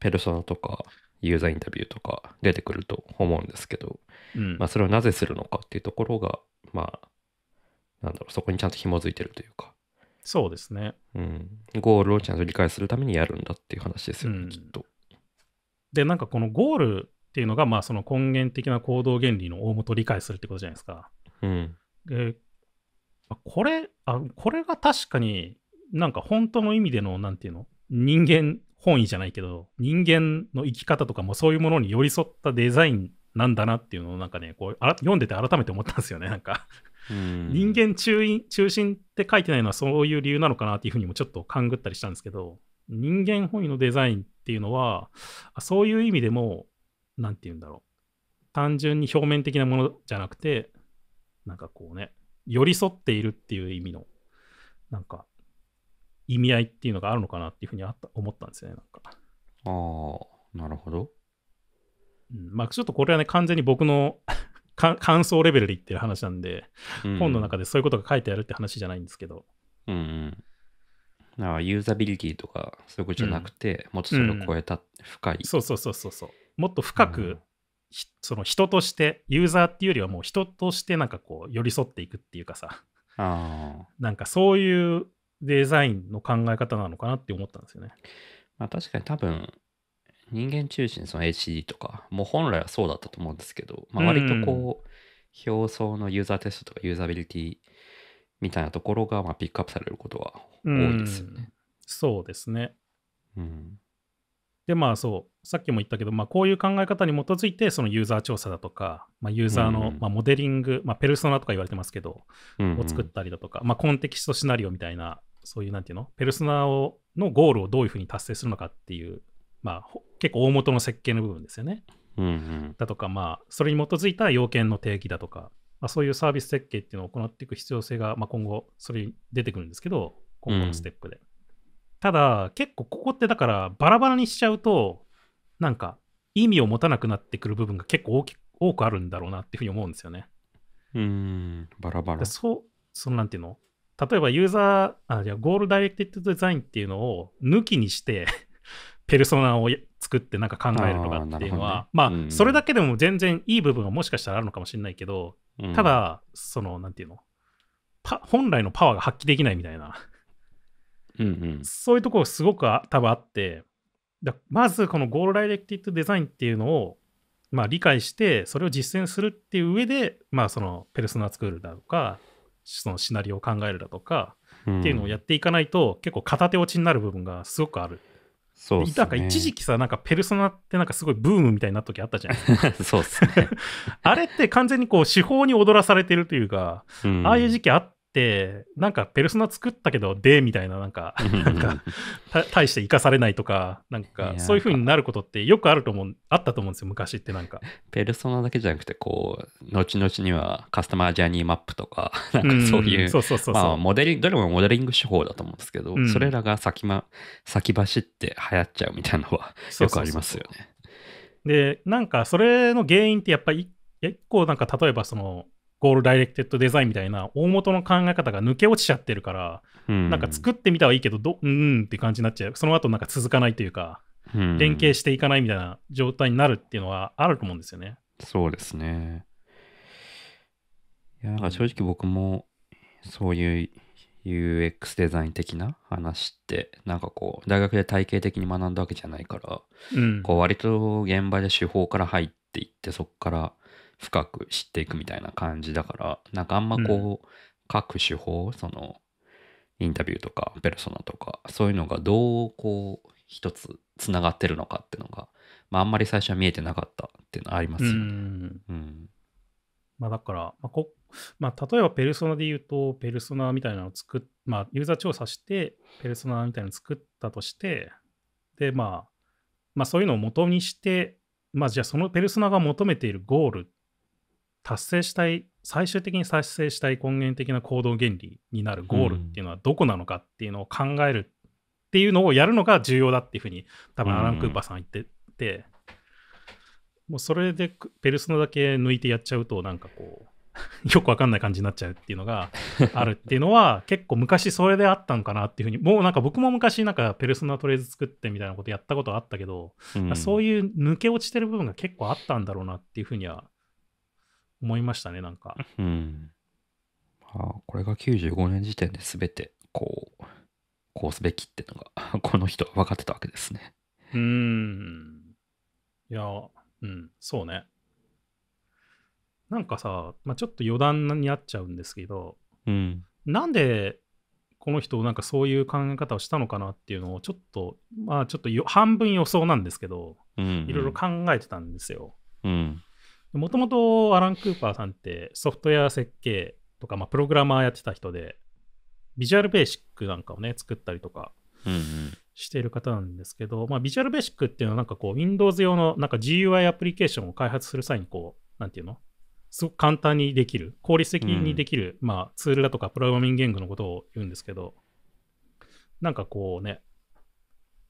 ペルソナとかユーザーインタビューとか出てくると思うんですけど、うん、まあ、それをなぜするのかっていうところがまあなんだろうそこにちゃんと紐づいてるというかそうですね。うん。ゴールをちゃんと理解するためにやるんだっていう話ですよね、うん、きっと。で、なんかこのゴールっていうのが、まあその根源的な行動原理の大元を理解するってことじゃないですか。うん。で、これ、あこれが確かになんか本当の意味での、なんていうの人間本位じゃないけど、人間の生き方とかもそういうものに寄り添ったデザインなんだなっていうのをなんかね、こうあ読んでて改めて思ったんですよね、なんか人間中中心って書いてないのはそういう理由なのかなっていうふうにもちょっと勘ぐったりしたんですけど人間本位のデザインっていうのはそういう意味でも何て言うんだろう単純に表面的なものじゃなくてなんかこうね寄り添っているっていう意味のなんか意味合いっていうのがあるのかなっていうふうにあった思ったんですよねなんかああなるほど、うん、まあちょっとこれはね完全に僕の感想レベルで言ってる話なんで、うん、本の中でそういうことが書いてあるって話じゃないんですけど。うん、うん。だからユーザビリティとかそういうことじゃなくて、もっとそれを超えた、深い。そうそうそうそうそう。もっと深く、その人として、ユーザーっていうよりはもう人としてなんかこう寄り添っていくっていうかさ、あなんかそういうデザインの考え方なのかなって思ったんですよね。まあ確かに多分人間中心その HD とかもう本来はそうだったと思うんですけど、まあ、割とこう、表層のユーザーテストとかユーザビリティみたいなところがまあピックアップされることは多いですよね。うん、そうですね。うん、でまあそうさっきも言ったけど、まあ、こういう考え方に基づいてそのユーザー調査だとか、まあ、ユーザーの、まあ、モデリング、まあ、ペルソナとか言われてますけど、うんうん、を作ったりだとか、まあ、コンテキストシナリオみたいなそういうなんていうのペルソナをのゴールをどういうふうに達成するのかっていうまあ、結構大元の設計の部分ですよね。うんうん、だとか、まあ、それに基づいた要件の定義だとか、まあ、そういうサービス設計っていうのを行っていく必要性が、まあ、今後、それに出てくるんですけど、今後のステップで。うん、ただ、結構ここってだから、バラバラにしちゃうと、なんか、意味を持たなくなってくる部分が結構多くあるんだろうなっていうふうに思うんですよね。うん、バラバラ。そう、そのなんていうの例えばユーザー、あ、じゃゴールダイレクティッドデザインっていうのを抜きにしてペルソナを作ってなんか考えるとかっていうのは、まあ、うん、それだけでも全然いい部分はもしかしたらあるのかもしれないけど、うん、ただ、その、なんていうの、本来のパワーが発揮できないみたいな、うんうん、そういうところすごく多分あって、だまずこのゴールダイレクティッドデザインっていうのを、まあ、理解して、それを実践するっていう上で、まあ、そのペルソナ作るだとか、そのシナリオを考えるだとか、っていうのをやっていかないと、結構片手落ちになる部分がすごくある。そう、ね、なんか一時期さ、なんかペルソナってなんかすごいブームみたいな時あったじゃない そうっすね。あれって完全にこう手法に踊らされてるというか、うん、ああいう時期あっ、なんかペルソナ作ったけど、で、みたいな、なんか、対か、して生かされないとか、なんか、そういうふうになることってよくあると思う、あったと思うんですよ、昔ってなんか。ペルソナだけじゃなくて、こう、後々にはカスタマージャーニーマップとか、なんかそういう、まあ、モデリング、どれもモデリング手法だと思うんですけど、うん、それらが先,、ま、先走って流行っちゃうみたいなのは、よくありますよね。で、なんか、それの原因ってやっぱり、結構なんか、例えばその、コールダイレクテッドデザインみたいな大元の考え方が抜け落ちちゃってるから、うん、なんか作ってみたはいいけどどうんって感じになっちゃうその後なんか続かないというか、うん、連携していかないみたいな状態になるっていうのはあると思うんですよね。そうですね。いやなんか正直僕もそういう UX デザイン的な話ってなんかこう大学で体系的に学んだわけじゃないから、うん、こう割と現場で手法から入っていってそこから深く知っていくみたいな感じだからなんかあんまこう、各手法そのインタビューとかペルソナとかそういうのがどうこう一つつながってるのかっていうのが、まあ、あんまり最初は見えてなかったっていうのはありますよね。うんまあ、だから、まあこまあ、例えばペルソナで言うとペルソナみたいなのを作っ、まあ、ユーザー調査してペルソナみたいなのを作ったとしてで、まあ、まあそういうのを元にして、まあ、じゃあそのペルソナが求めているゴール達成したい最終的に達成したい根源的な行動原理になるゴールっていうのはどこなのかっていうのを考えるっていうのをやるのが重要だっていうふうに多分アラン・クーパーさん言ってて、もうそれでペルソナだけ抜いてやっちゃうとなんかこうよくわかんない感じになっちゃうっていうのがあるっていうのは結構昔それであったのかなっていうふうにもうなんか僕も昔なんかペルソナとりあえず作ってみたいなことやったことあったけど、うん、そういう抜け落ちてる部分が結構あったんだろうなっていうふうには思いましたね、なんか。うん。あ、これが95年時点で全て、こう、こうすべきってのが、この人は分かってたわけですね。うん。いや、うん、そうね。なんかさ、まあ、ちょっと余談になっちゃうんですけど、うん、なんでこの人なんかそういう考え方をしたのかなっていうのをちょっとまあちょっと半分予想なんですけど、うんうん、いろいろ考えてたんですよ。うん、もともとアラン・クーパーさんってソフトウェア設計とか、まあ、プログラマーやってた人で、ビジュアルベーシックなんかをね、作ったりとかしている方なんですけど、うんうん、まあ、ビジュアルベーシックっていうのはなんかこう、Windows 用のなんか GUI アプリケーションを開発する際にこう、なんていうのすごく簡単にできる、効率的にできる、うん、まあ、ツールだとかプログラミング言語のことを言うんですけど、なんかこうね、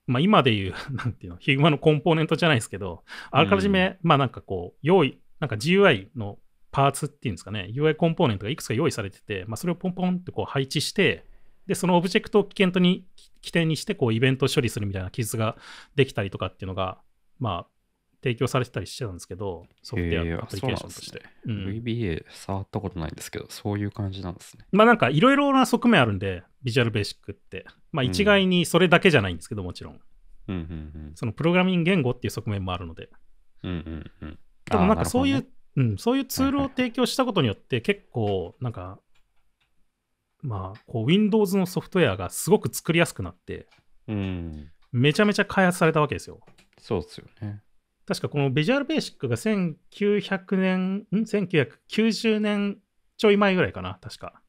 まあ、今でいう、なんていうの、ヒグマのコンポーネントじゃないですけど、あらかじめ、まあなんかこう、用意、なんか GUI のパーツっていうんですかね、UI コンポーネントがいくつか用意されてて、まあ、それをポンポンってこう配置して、で、そのオブジェクトを起点とに、起点にして、こう、イベント処理するみたいな記述ができたりとかっていうのが、まあ、提供されてたりしてたんですけど、ソフトウェアアプリケーションとして。えーね、うん、VBA 触ったことないんですけど、そういう感じなんですね。まあなんかいろいろな側面あるんで、ビジュアルベーシックって。まあ一概にそれだけじゃないんですけど、もちろん。うんうんうん、そのプログラミング言語っていう側面もあるので。うんうんうん、でもなんかそういう、ね、うん、そういうツールを提供したことによって、結構、なんか、まあ、こう、Windows のソフトウェアがすごく作りやすくなって、うん、めちゃめちゃ開発されたわけですよ。そうですよね。確かこのビジュアルベーシックが1900年、ん ?1990 年ちょい前ぐらいかな、確か。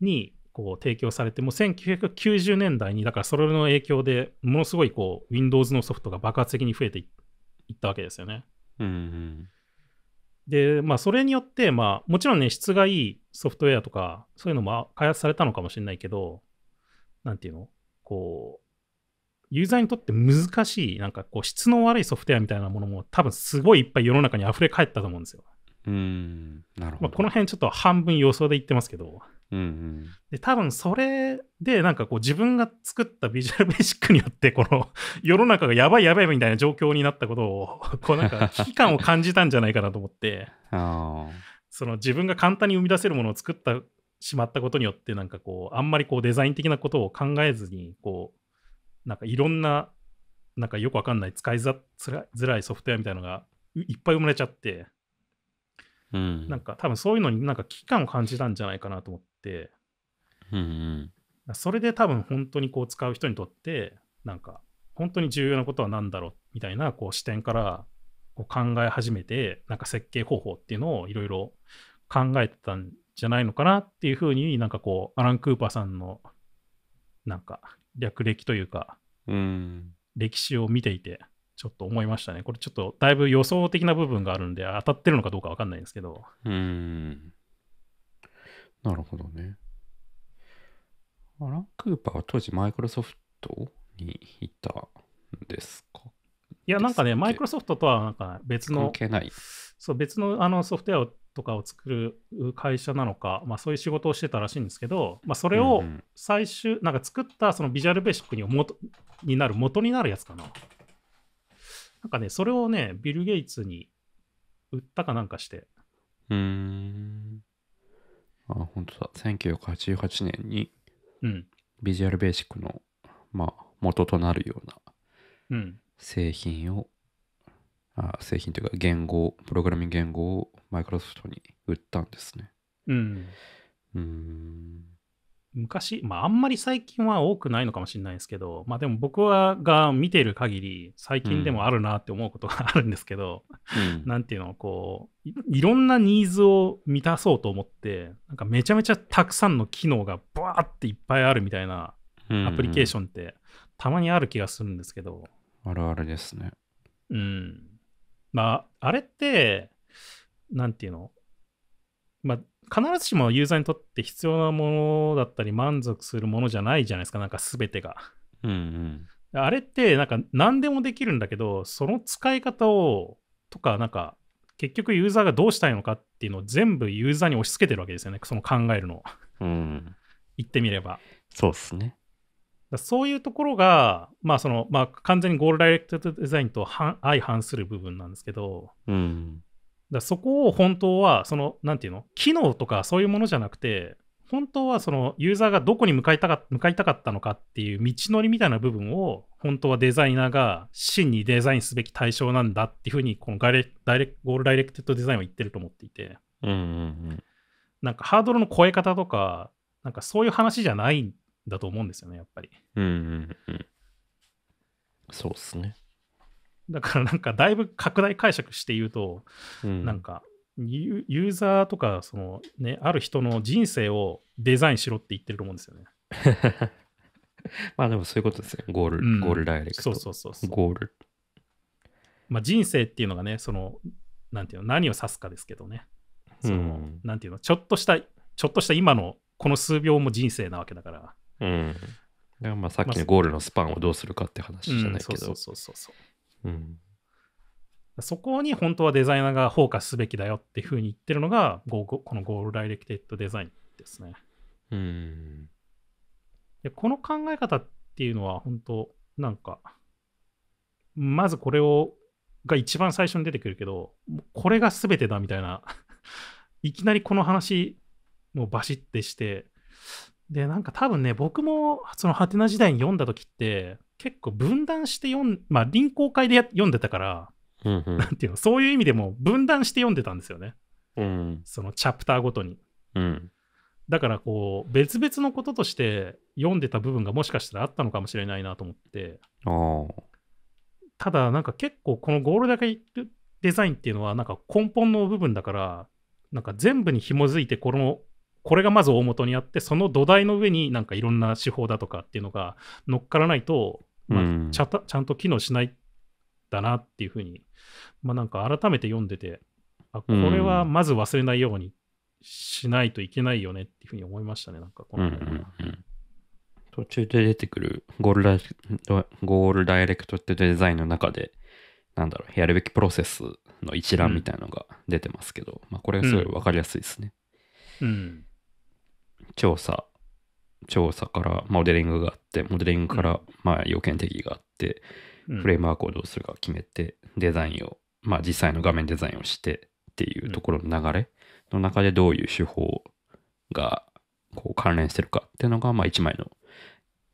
に、こう、提供されて、もう1990年代に、だからそれの影響でものすごい、こう、Windows のソフトが爆発的に増えていったわけですよね。うん、で、まあ、それによって、まあ、もちろんね、質がいいソフトウェアとか、そういうのも開発されたのかもしれないけど、なんていうのこう、ユーザーにとって難しい、なんかこう、質の悪いソフトウェアみたいなものも、多分すごいいっぱい世の中に溢れ返ったと思うんですよ。うん、なるほど。まあ、この辺ちょっと半分予想で言ってますけど。うんうん、で多分それでなんかこう自分が作ったビジュアルベーシックによってこの 世の中がやばいやばいみたいな状況になったことをこうなんか危機感を感じたんじゃないかなと思ってその自分が簡単に生み出せるものを作ってしまったことによってなんかこうあんまりこうデザイン的なことを考えずにこうなんかいろんななんかよくわかんない使いづらいソフトウェアみたいなのがいっぱい生まれちゃって、うん、なんか多分そういうのになんか危機感を感じたんじゃないかなと思っ、うんうん、それで多分本当にこう使う人にとってなんか本当に重要なことは何だろうみたいなこう視点からこう考え始めてなんか設計方法っていうのをいろいろ考えてたんじゃないのかなっていうふうになんかこうアラン・クーパーさんのなんか略歴というか、うん、歴史を見ていてちょっと思いましたねこれちょっとだいぶ予想的な部分があるんで当たってるのかどうか分かんないんですけどうんなるほどね。アラン・クーパーは当時マイクロソフトにいたんですかいや、なんかね、マイクロソフトとはなんか別の、関係ないそう別のあのソフトウェアとかを作る会社なのか、まあ、そういう仕事をしてたらしいんですけど、まあ、それを最終、うんなんか作ったそのビジュアルベーシックに元になる元になるやつかな。なんかね、それをね、ビル・ゲイツに売ったかなんかして。うん。あ、本当だ。1988年に、うん。ビジュアルベーシックの、まあ、元となるような、うん。製品を、あ製品というか言語、プログラミング言語をマイクロソフトに売ったんですね。うん。うん昔、まああんまり最近は多くないのかもしれないですけど、まあでも僕はが見ている限り、最近でもあるなって思うことが あるんですけど、うん、なんていうの、こうい、いろんなニーズを満たそうと思って、なんかめちゃめちゃたくさんの機能がバーっていっぱいあるみたいなアプリケーションって、たまにある気がするんですけど。あるあるですね。うん。まあ、あれって、なんていうの、まあ、必ずしもユーザーにとって必要なものだったり満足するものじゃないじゃないですかなんか全てが、うんうん、あれってなんか何でもできるんだけどその使い方をとかなんか結局ユーザーがどうしたいのかっていうのを全部ユーザーに押し付けてるわけですよねその考えるのを、うん、言ってみればそうですねそういうところが、まあそのまあ、完全にゴールダイレクトデザインと相反する部分なんですけど、うん、だそこを本当は、その、なんていうの機能とかそういうものじゃなくて、本当はそのユーザーがどこに向かいたか向かいたかったのかっていう道のりみたいな部分を本当はデザイナーが真にデザインすべき対象なんだっていうふうにこのガレダイレゴールダイレクテッドデザインは言ってると思っていて、うんなんかハードルの超え方とかなんかそういう話じゃないんだと思うんですよねやっぱり、うんうんうん、そうっすねだからなんかだいぶ拡大解釈して言うと、うん、なんかユーザーとかその、ね、ある人の人生をデザインしろって言ってると思うんですよね。まあでもそういうことですね。ゴール、うん、ゴールダイレクト。そうそうそうそう。ゴール。まあ人生っていうのがね、その、なんていうの、何を指すかですけどね。その、うん、なんていうの、ちょっとした、ちょっとした今のこの数秒も人生なわけだから。うん。まあさっきのゴールのスパンをどうするかって話じゃないけど。そうそうそうそう。うん、そこに本当はデザイナーがフォーカスすべきだよっていうふうに言ってるのがこのゴールダイレクテッドデザインですね。うん、でこの考え方っていうのは本当なんかまずこれをが一番最初に出てくるけどこれが全てだみたいな いきなりこの話もうバシッてしてでなんか多分ね僕もそのハテナ時代に読んだ時って結構分断して読ん、まあ、臨行会で読んでたから、うんうん、なんていうの、そういう意味でも分断して読んでたんですよね。うん、そのチャプターごとに。うん、だからこう、別々のこととして読んでた部分がもしかしたらあったのかもしれないなと思って。ただ、なんか結構このゴールだけデザインっていうのは、なんか根本の部分だから、なんか全部に紐づいてこのこれがまず大元にあってその土台の上になんかいろんな手法だとかっていうのが乗っからないと、まあ、ちゃたちゃんと機能しないだなっていうふうに、まあ、なんか改めて読んでてあこれはまず忘れないようにしないといけないよねっていうふうに思いましたねなんかこの、うんうん、途中で出てくるゴールダイゴールダイレクトってデザインの中でなんだろうやるべきプロセスの一覧みたいなのが出てますけど、うん、まあ、これがすごい分かりやすいですね。うん調査、調査からモデリングがあって、モデリングからまあ要件定義があって、うん、フレームワークをどうするか決めて、デザインを、まあ実際の画面デザインをしてっていうところの流れの中でどういう手法がこう関連してるかっていうのが、まあ一枚の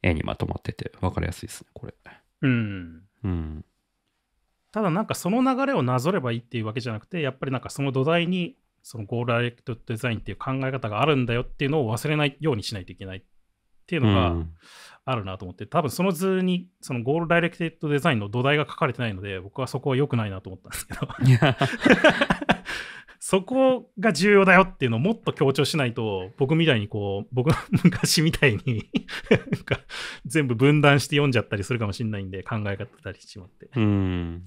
絵にまとまってて分かりやすいですね、これ。うん。うん。ただなんかその流れをなぞればいいっていうわけじゃなくて、やっぱりなんかその土台にそのゴールアレクトデザインっていう考え方があるんだよっていうのを忘れないようにしないといけないっていうのがあるなと思って、ん、多分その図にそのゴールダイレクテッドデザインの土台が書かれてないので僕はそこは良くないなと思ったんですけど そこが重要だよっていうのをもっと強調しないと僕みたいにこう僕昔みたいに全部分断して読んじゃったりするかもしれないんで考え方たりしまって、うん、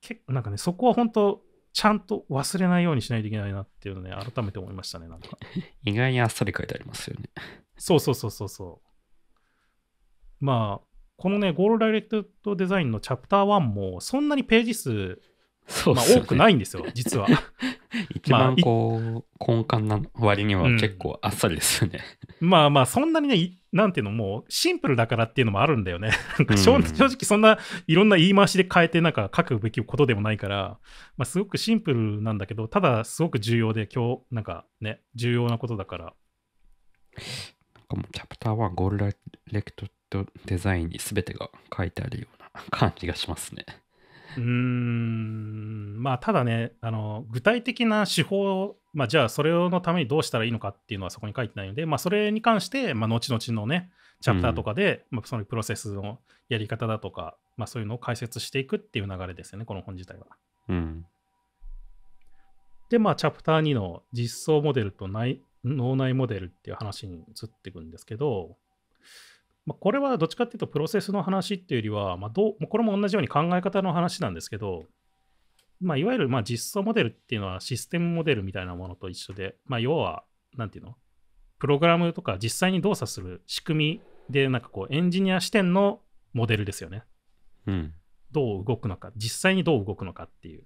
結構なんかねそこは本当ちゃんと忘れないようにしないといけないなっていうのね、改めて思いましたね、なんか。意外にあっさり書いてありますよね。そうそうそうそうそう。まあ、このね、ゴールダイレクトデザインのチャプター1も、そんなにページ数そう、ね、まあ、多くないんですよ、実は。一番こう、根幹な割には結構あっさりですよね。うん、まあまあ、そんなにね、なんていうのもうシンプルだからっていうのもあるんだよね。正直そんないろんな言い回しで変えてなんか書くべきことでもないから、まあ、すごくシンプルなんだけど、ただすごく重要で、今日なんかね、重要なことだから。かもチャプター1ゴールレクトデザインに全てが書いてあるような感じがしますね。うんまあただねあの具体的な手法、まあ、じゃあそれのためにどうしたらいいのかっていうのはそこに書いてないので、まあ、それに関して、まあ、後々のねチャプターとかで、うん、まあ、そのプロセスのやり方だとか、まあ、そういうのを解説していくっていう流れですよねこの本自体は。うん、でまあチャプター2の実装モデルと内脳内モデルっていう話に移っていくんですけどまあ、これはどっちかっていうとプロセスの話っていうよりは、まあ、どうこれも同じように考え方の話なんですけど、まあ、いわゆるまあ実装モデルっていうのはシステムモデルみたいなものと一緒で、まあ、要はなんていうのプログラムとか実際に動作する仕組みでなんかこうエンジニア視点のモデルですよね。うん、どう動くのか実際にどう動くのかっていう。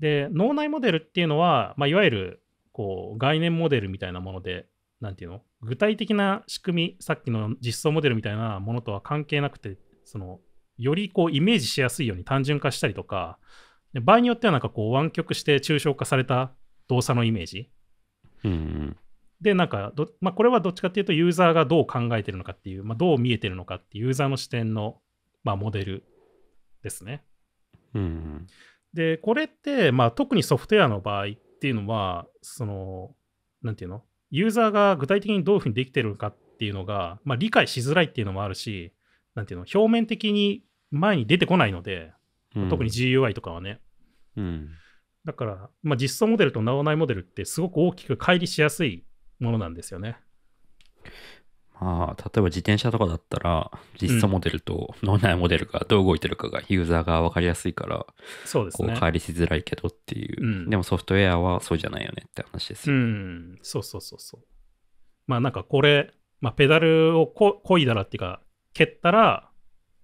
で脳内モデルっていうのは、まあ、いわゆるこう概念モデルみたいなものでなんていうの具体的な仕組み、さっきの実装モデルみたいなものとは関係なくて、その、よりこうイメージしやすいように単純化したりとか、場合によってはなんかこう湾曲して抽象化された動作のイメージ。うん、うん、で、なんかまあ、これはどっちかっていうとユーザーがどう考えてるのかっていう、まあ、どう見えてるのかっていうユーザーの視点の、まあ、モデルですね。うん、うん、で、これって、まあ、特にソフトウェアの場合っていうのは、その、なんていうのユーザーが具体的にどういうふうにできてるかっていうのが、まあ、理解しづらいっていうのもあるし、なんていうの、表面的に前に出てこないので、特に GUI とかはね。うん、だから、まあ、実装モデルと直ないモデルってすごく大きく乖離しやすいものなんですよね。あ例えば自転車とかだったら実装モデルと脳内モデルがどう動いてるかがユーザーが分かりやすいから、そうですね返りしづらいけどっていう、うん、でもソフトウェアはそうじゃないよねって話ですよ、うん、そうそうそうそうまあなんかこれ、まあ、ペダルをこいだらっていうか蹴ったら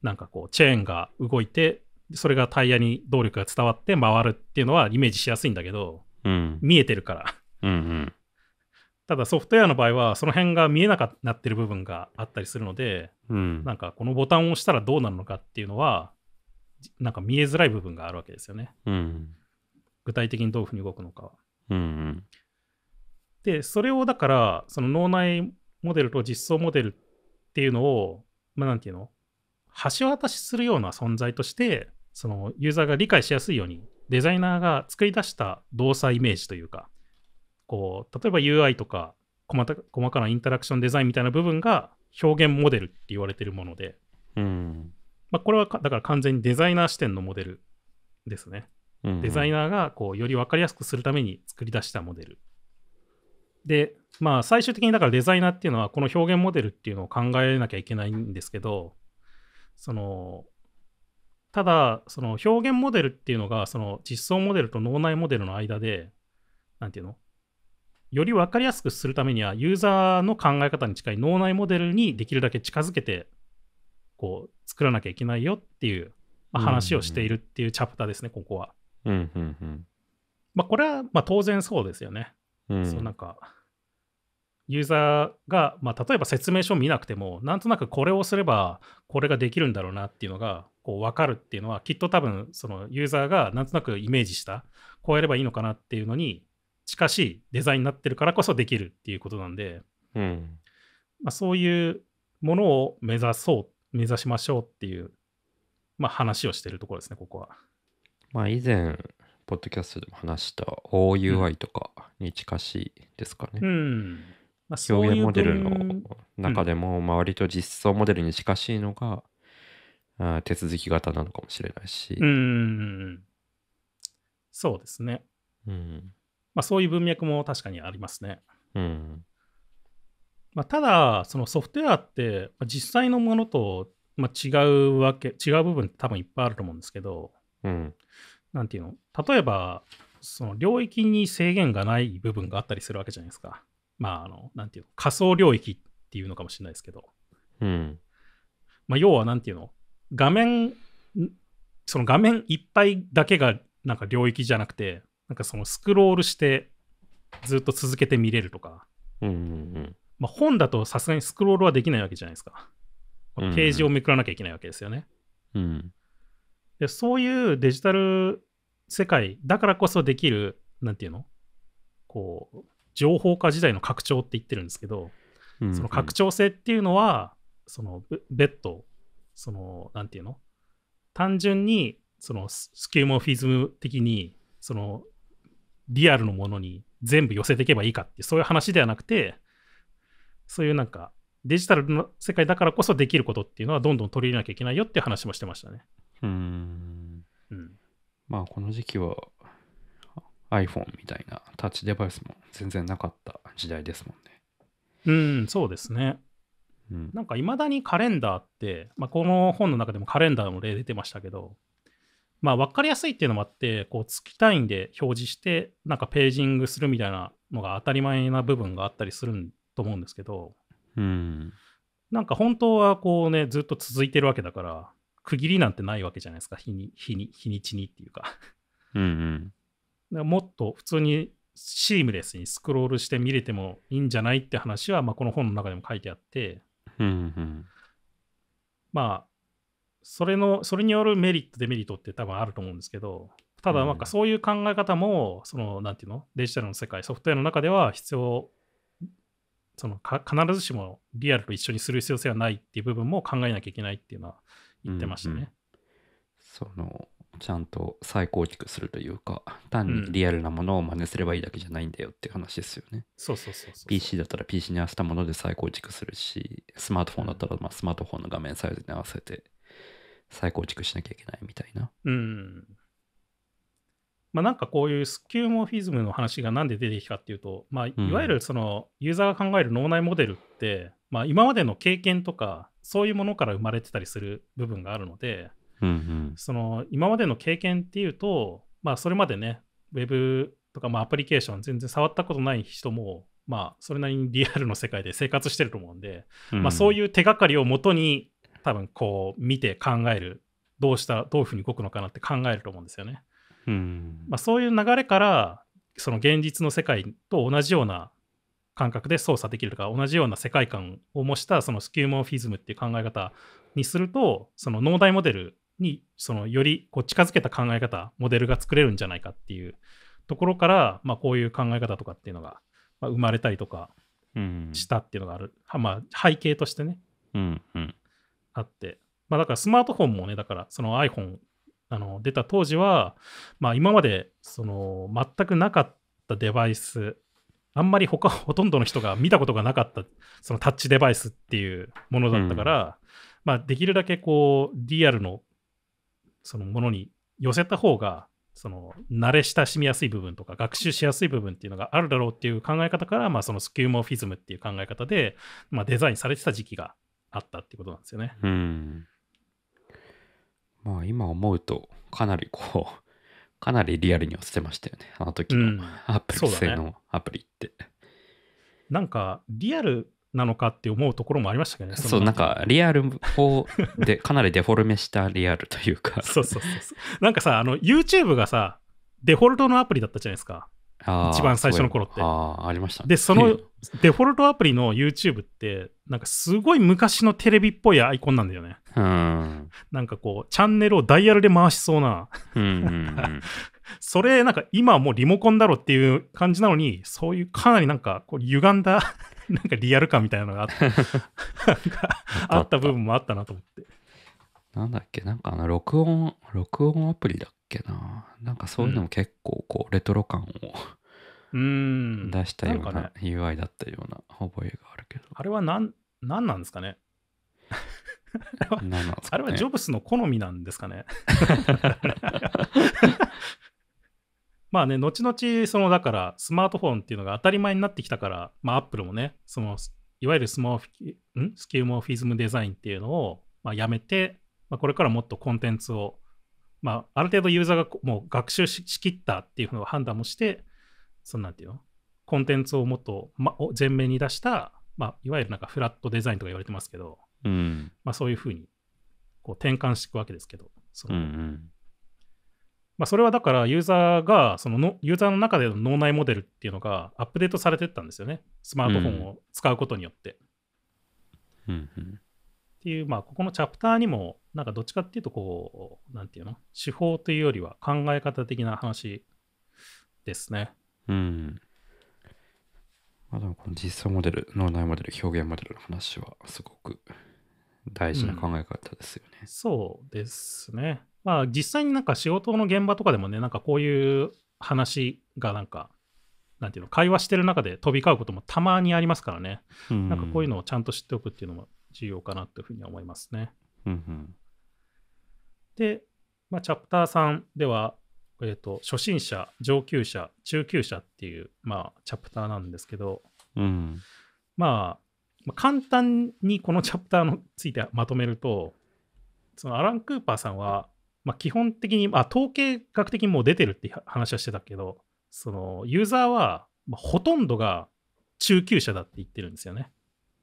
なんかこうチェーンが動いてそれがタイヤに動力が伝わって回るっていうのはイメージしやすいんだけど、うん、見えてるから、うんうん、ただソフトウェアの場合はその辺が見えなくなってる部分があったりするので、うん、なんかこのボタンを押したらどうなるのかっていうのはなんか見えづらい部分があるわけですよね、うん、具体的にどういうふうに動くのかは、うんでそれをだからその脳内モデルと実装モデルっていうのをまあなんていうの橋渡しするような存在としてそのユーザーが理解しやすいようにデザイナーが作り出した動作イメージというか、こう例えば UI とか細かなインタラクションデザインみたいな部分が表現モデルって言われてるもので、うんまあ、これはだから完全にデザイナー視点のモデルですね。うん、デザイナーがこうより分かりやすくするために作り出したモデル。で、まあ、最終的にだからデザイナーっていうのはこの表現モデルっていうのを考えなきゃいけないんですけどそのただその表現モデルっていうのがその実装モデルと脳内モデルの間で何ていうのより分かりやすくするためには、ユーザーの考え方に近い脳内モデルにできるだけ近づけて、こう、作らなきゃいけないよっていう、まあ、話をしているっていうチャプターですね、ここは。うんうんうん、まあ、これは、ま当然そうですよね。うん、そうなんか、ユーザーが、まあ、例えば説明書を見なくても、なんとなくこれをすれば、これができるんだろうなっていうのが、こう、分かるっていうのは、きっと多分、そのユーザーがなんとなくイメージした、こうやればいいのかなっていうのに、近しいデザインになってるからこそできるっていうことなんで、うんまあ、そういうものを目指そう目指しましょうっていう、まあ、話をしてるところですねここは。まあ、以前ポッドキャストでも話した OUI とかに近しいですかね。うん、うんまあ、表現モデルの中でも、まあ、割と実装モデルに近しいのが、あ手続き型なのかもしれないし。うん。そうですね。うん。まあ、そういう文脈も確かにありますね。うんまあ、ただ、そのソフトウェアって、まあ、実際のものと、まあ、違うわけ、違う部分って多分いっぱいあると思うんですけど、うん、なんていうの、例えば、その領域に制限がない部分があったりするわけじゃないですか。まあ、あの、なんていうの、仮想領域っていうのかもしれないですけど、うん、まあ、要は、なんていうの、画面、その画面いっぱいだけがなんか領域じゃなくて、なんかそのスクロールしてずっと続けて見れるとか、うんうんまあ、本だとさすがにスクロールはできないわけじゃないですか。まあ、ページをめくらなきゃいけないわけですよね。うん、でそういうデジタル世界だからこそできる、なんていうのこう、情報化時代の拡張って言ってるんですけど、うんその拡張性っていうのは、その別途、その、なんていうの単純に、そのスキューモフィズム的に、そのリアルのものに全部寄せていけばいいかってそういう話ではなくてそういうなんかデジタルの世界だからこそできることっていうのはどんどん取り入れなきゃいけないよっていう話もしてましたね。うんうん。まあこの時期は iPhone みたいなタッチデバイスも全然なかった時代ですもんね。うん、そうですね。うん、なんかいまだにカレンダーって、まあ、この本の中でもカレンダーの例出てましたけど、まあ、分かりやすいっていうのもあって、こう月単位で表示して、なんかページングするみたいなのが当たり前な部分があったりすると思うんですけど、うん、なんか本当はこうね、ずっと続いてるわけだから、区切りなんてないわけじゃないですか、日に日に日にちにっていうかうん、うん、もっと普通にシームレスにスクロールして見れてもいいんじゃないって話は、まあ、この本の中でも書いてあって、うんうん、まあそれの、それによるメリット、デメリットって多分あると思うんですけど、ただなんかそういう考え方も、その、なんていうの、デジタルの世界、ソフトウェアの中では必要、そのか、必ずしもリアルと一緒にする必要性はないっていう部分も考えなきゃいけないっていうのは言ってましたね。うんうん、そのちゃんと再構築するというか単にリアルなものを真似すればいいだけじゃないんだよっていう話ですよね。そうそうそうそう PC だったら PC に合わせたもので再構築するしスマートフォンだったらまスマートフォンの画面サイズに合わせて再構築しなきゃいけないみたいな。うん。まあ、なんかこういうスキューモフィズムの話がなんで出てきたっていうと、まあ、いわゆるそのユーザーが考える脳内モデルって、まあ、今までの経験とかそういうものから生まれてたりする部分があるので、うんうん、その今までの経験っていうと、まあ、それまでねウェブとかまあアプリケーション全然触ったことない人も、まあ、それなりにリアルの世界で生活してると思うんで、うん、まあ、そういう手がかりをもとに多分こう見て考えるどうしたらどういうふうに動くのかなって考えると思うんですよね。うんまあ、そういう流れからその現実の世界と同じような感覚で操作できるとか同じような世界観を模したそのスキューモーフィズムっていう考え方にするとその脳内モデルにそのよりこう近づけた考え方モデルが作れるんじゃないかっていうところから、まあ、こういう考え方とかっていうのが、まあ、生まれたりとかしたっていうのがある、うん、まあ、背景としてね、うんうん、あって、まあ、だからスマートフォンもね、だからその iPhone あの出た当時は、まあ、今までその全くなかったデバイス、あんまり他 ほとんどの人が見たことがなかったそのタッチデバイスっていうものだったから、うん、まあ、できるだけこうリアルのそのものに寄せた方がその慣れ親しみやすい部分とか学習しやすい部分っていうのがあるだろうっていう考え方から、まあ、そのスキューモフィズムっていう考え方で、まあ、デザインされてた時期があったってことなんですよね。うん。まあ今思うとかなりこう かなりリアルに落ちてましたよねあの時のアプリ製のアプリって、うんね、なんかリアルなのかって思うところもありましたけどね そうなんかリアルをでかなりデフォルメしたリアルというか そうそうそうそうなんかさあの YouTube がさデフォルトのアプリだったじゃないですか一番最初の頃って。ああ、ありました、ね、で、そのデフォルトアプリの YouTube って、なんかすごい昔のテレビっぽいアイコンなんだよね。うん、なんかこう、チャンネルをダイヤルで回しそうな。うんうん、それ、なんか今はもうリモコンだろっていう感じなのに、そういうかなりなんかこう歪んだ なんかリアル感みたいなのがあった あった部分もあったなと思って。なんだっけ、なんかあの、録音、録音アプリだっけな。なんかそういうのも結構こう、レトロ感をうん出したような UI だったような覚えがあるけど。あれは何何なんですかねあれは、ね、あれはジョブスの好みなんですかね まあね、後々、そのだからスマートフォンっていうのが当たり前になってきたから、まあ、アップルもね、そのいわゆるスマフんスキューモフィズムデザインっていうのを、まあ、やめて、まあ、これからもっとコンテンツを、まあ、ある程度ユーザーがもう学習しきったっていうのを判断もして、そんなんていうのコンテンツをもっと、ま、を前面に出した、まあ、いわゆるなんかフラットデザインとか言われてますけど、うん、まあ、そういうふうにこう転換していくわけですけど、その、うんうん、まあ、それはだからユーザーがそのの、ユーザーの中での脳内モデルっていうのがアップデートされてったんですよね、スマートフォンを使うことによって。うんうん、っていう、まあ、ここのチャプターにも、なんかどっちかっていうと、こう、なんていうの、手法というよりは考え方的な話ですね。うん。まあでもこの実装モデル、脳内モデル、表現モデルの話はすごく大事な考え方ですよね。うん、そうですね。まあ実際になんか仕事の現場とかでもね、なんかこういう話がなんか、なんていうの、会話してる中で飛び交うこともたまにありますからね。うん、なんかこういうのをちゃんと知っておくっていうのも重要かなというふうに思いますね。うんうん、で、まあ、チャプター3では、えーと、初心者上級者中級者っていう、まあ、チャプターなんですけど、うん、まあ簡単にこのチャプターについてまとめるとそのアラン・クーパーさんは、まあ、基本的に、まあ、統計学的にもう出てるって話はしてたけどそのユーザーは、まあ、ほとんどが中級者だって言ってるんですよね。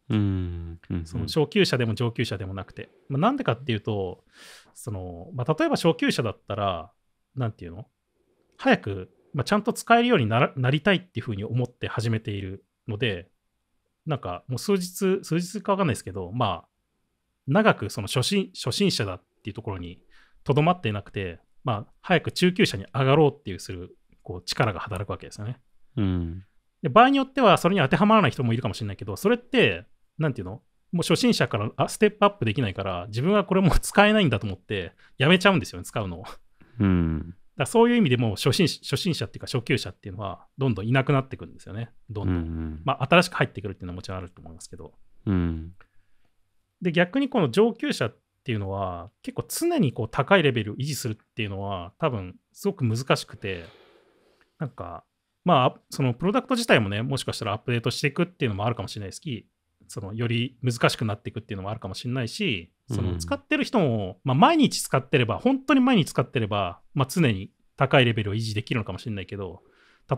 うんその初級者でも上級者でもなくて、まあ、なんでかっていうとその、まあ、例えば初級者だったらなんていうの早く、まあ、ちゃんと使えるようにななりたいっていうふうに思って始めているので、なんかもう数日、数日かわかんないですけど、まあ、長くその初心初心者だっていうところにとどまっていなくて、まあ、早く中級者に上がろうっていうするこう力が働くわけですよね。うん、で場合によってはそれに当てはまらない人もいるかもしれないけど、それって、なんていうのもう初心者からステップアップできないから、自分はこれもう使えないんだと思って、やめちゃうんですよね、使うのを。うん、だそういう意味でも初心初心者っていうか初級者っていうのはどんどんいなくなっていくんですよねどんどん、うんうん、まあ、新しく入ってくるっていうのはもちろんあると思いますけど、うん、で逆にこの上級者っていうのは結構常にこう高いレベルを維持するっていうのは多分すごく難しくてなんかまあそのプロダクト自体もねもしかしたらアップデートしていくっていうのもあるかもしれないですしそのより難しくなっていくっていうのもあるかもしれないし、その使ってる人も、まあ、毎日使ってれば、本当に毎日使ってれば、まあ、常に高いレベルを維持できるのかもしれないけど、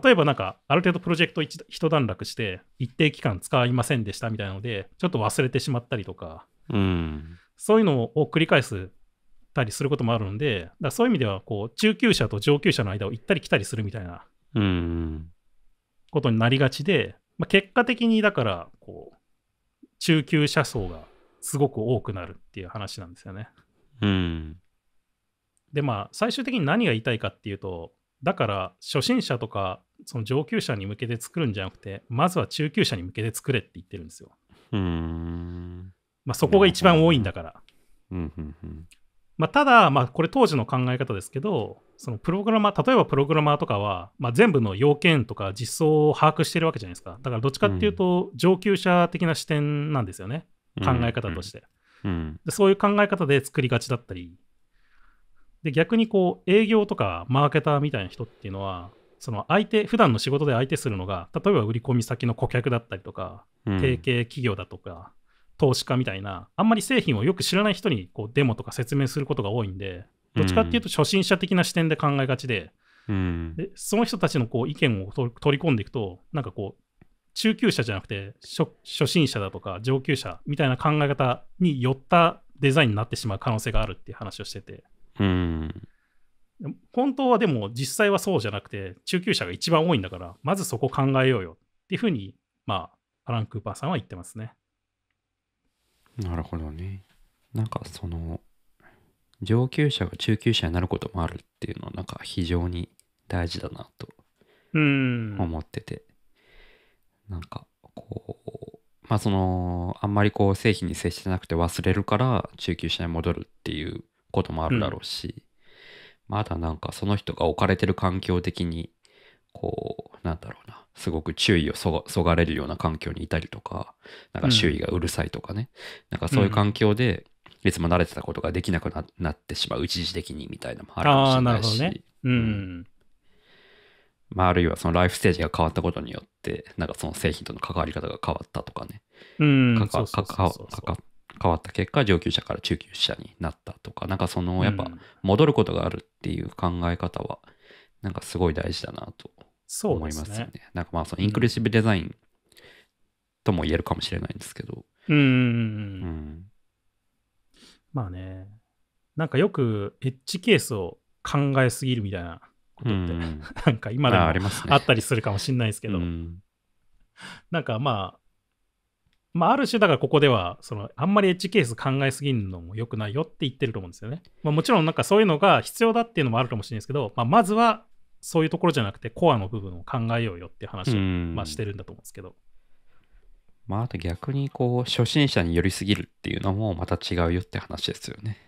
例えばなんか、ある程度プロジェクト一段落して、一定期間使いませんでしたみたいなので、ちょっと忘れてしまったりとか、うん、そういうのを繰り返すたりすることもあるんで、だそういう意味ではこう、中級者と上級者の間を行ったり来たりするみたいなことになりがちで、まあ、結果的にだからこう、中級者層がすごく多くなるっていう話なんですよね。うん、でまあ最終的に何が言いたいかっていうとだから初心者とかその上級者に向けて作るんじゃなくてまずは中級者に向けて作れって言ってるんですよ。うんまあ、そこが一番多いんだから。うんうん、まあ、ただ、まあ、これ当時の考え方ですけど、そのプログラマー、例えばプログラマーとかは、まあ、全部の要件とか実装を把握してるわけじゃないですか。だからどっちかっていうと、上級者的な視点なんですよね。うん、考え方として、うん、で。そういう考え方で作りがちだったり。で、逆にこう、営業とかマーケターみたいな人っていうのは、その相手、普段の仕事で相手するのが、例えば売り込み先の顧客だったりとか、提携企業だとか、投資家みたいな、あんまり製品をよく知らない人にこうデモとか説明することが多いんで、どっちかっていうと初心者的な視点で考えがちで、うん、でその人たちのこう意見を取り込んでいくと、なんかこう、中級者じゃなくて初心者だとか上級者みたいな考え方によったデザインになってしまう可能性があるっていう話をしてて、うん、本当はでも実際はそうじゃなくて中級者が一番多いんだからまずそこ考えようよっていうふうにまあアラン・クーパーさんは言ってますね。なるほどね。なんかその上級者が中級者になることもあるっていうのはなんか非常に大事だなと思ってて、うなんかこうまあそのあんまりこう製品に接してなくて忘れるから中級者に戻るっていうこともあるだろうし、まだなんかその人が置かれてる環境的にこうなんだろうなすごく注意をそがれるような環境にいたりとか、なんか周囲がうるさいとかね、うん、なんかそういう環境で、いつも慣れてたことができなくなってしまう、一時的にみたいなのもあるかもしれないし。うん、うんまあ、あるいはそのライフステージが変わったことによって、なんかその製品との関わり方が変わったとかね。うん。変わった結果、上級者から中級者になったとか、なんかその、やっぱ戻ることがあるっていう考え方は、なんかすごい大事だなと思いますよね。ねなんかまあそのインクルーシブデザインとも言えるかもしれないんですけど。うん。まあね、なんかよくエッジケースを考えすぎるみたいなことって、うん、なんか今でもあ,、あったりするかもしれないですけど、うん、なんかまあ、まあ、ある種だからここではそのあんまりエッジケース考えすぎるのも良くないよって言ってると思うんですよね。まあ、もちろんなんかそういうのが必要だっていうのもあるかもしれないですけど、まあ、まずはそういうところじゃなくてコアの部分を考えようよって話を、まあ、してるんだと思うんですけど。まあ、あと逆にこう初心者に寄りすぎるっていうのもまた違うよって話ですよね。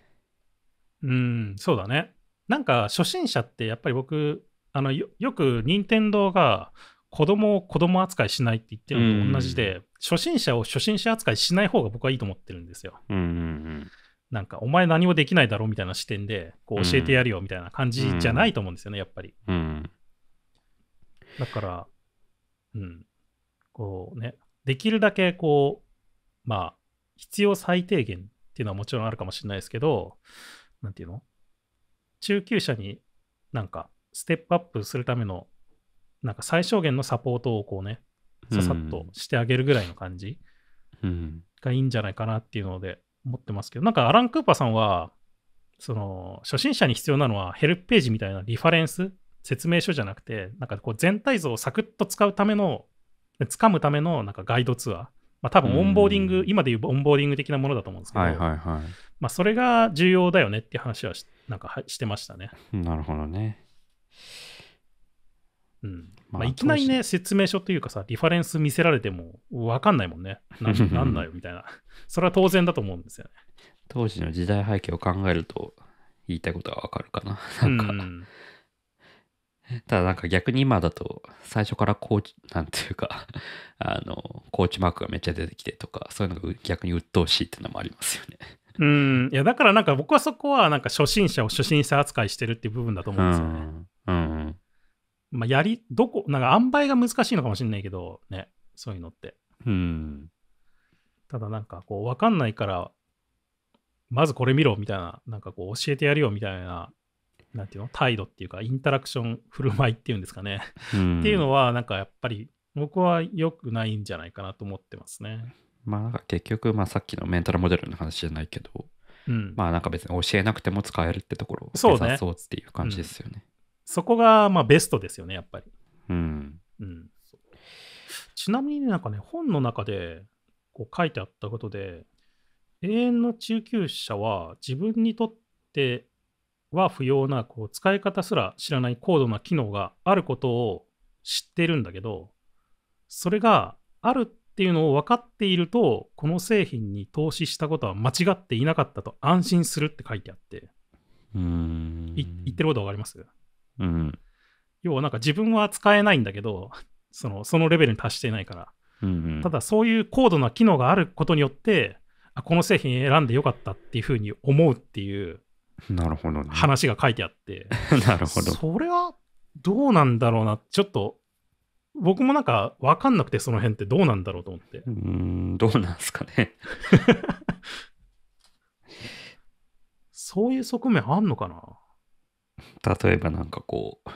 うん、そうだね。なんか初心者ってやっぱり僕、あのよよく任天堂が子供を子供扱いしないって言ってるのと同じで、初心者を初心者扱いしない方が僕はいいと思ってるんですよ。うんうんうんなんか、お前何もできないだろみたいな視点で、こう、教えてやるよみたいな感じじゃないと思うんですよね、やっぱり。うん。だから、うん。こうね、できるだけ、こう、まあ、必要最低限っていうのはもちろんあるかもしれないですけど、なんていうの中級者になんか、ステップアップするための、なんか最小限のサポートをこうね、ささっとしてあげるぐらいの感じがいいんじゃないかなっていうので、思ってますけど、なんかアラン・クーパーさんは、その、初心者に必要なのはヘルプページみたいなリファレンス、説明書じゃなくて、なんかこう全体像をサクッと使うための、掴むためのなんかガイドツアー。まあ多分オンボーディング、今でいうオンボーディング的なものだと思うんですけど、はいはいはい。まあそれが重要だよねって話はしなんかしてましたね。なるほどね。うんまあ、いきなりね、説明書というかさ、リファレンス見せられても分か んないもんね。ななんだよみたいな。それは当然だと思うんですよね。当時の時代背景を考えると、言いたいことは分かるかな。なんか、うん、ただなんか逆に今だと、最初からコーチ、なんていうかあの、コーチマークがめっちゃ出てきてとか、そういうのが逆に鬱陶しいっていうのもありますよね。うん、いやだからなんか僕はそこはなんか初心者を初心者扱いしてるっていう部分だと思うんですよね。うん、うんまあ、やり、どこ、なんか塩梅が難しいのかもしれないけど、ね、そういうのって。うん。ただなんかこう、わかんないから、まずこれ見ろみたいな、なんかこう、教えてやるよみたいな、なんていうの態度っていうか、インタラクション、振る舞いっていうんですかね。うん、っていうのは、なんかやっぱり、僕は良くないんじゃないかなと思ってますね。まあなんか結局、まあさっきのメンタルモデルの話じゃないけど、うん、まあなんか別に教えなくても使えるってところを目指そうっていう感じですよね。そこがまあベストですよね、やっぱり。うん。うん、ちなみに、ね、なんかね、本の中でこう書いてあったことで、永遠の中級者は自分にとっては不要なこう使い方すら知らない高度な機能があることを知ってるんだけど、それがあるっていうのを分かっていると、この製品に投資したことは間違っていなかったと安心するって書いてあって、うん言ってること分かりますうん、要はなんか自分は使えないんだけどそのそのレベルに達していないから、うんうん、ただそういう高度な機能があることによってあこの製品選んでよかったっていうふうに思うっていうなるほど、ね、話が書いてあって なるほどそれはどうなんだろうなちょっと僕もなんか分かんなくてその辺ってどうなんだろうと思ってうんどうなんすかね そういう側面あんのかな例えばなんかこう、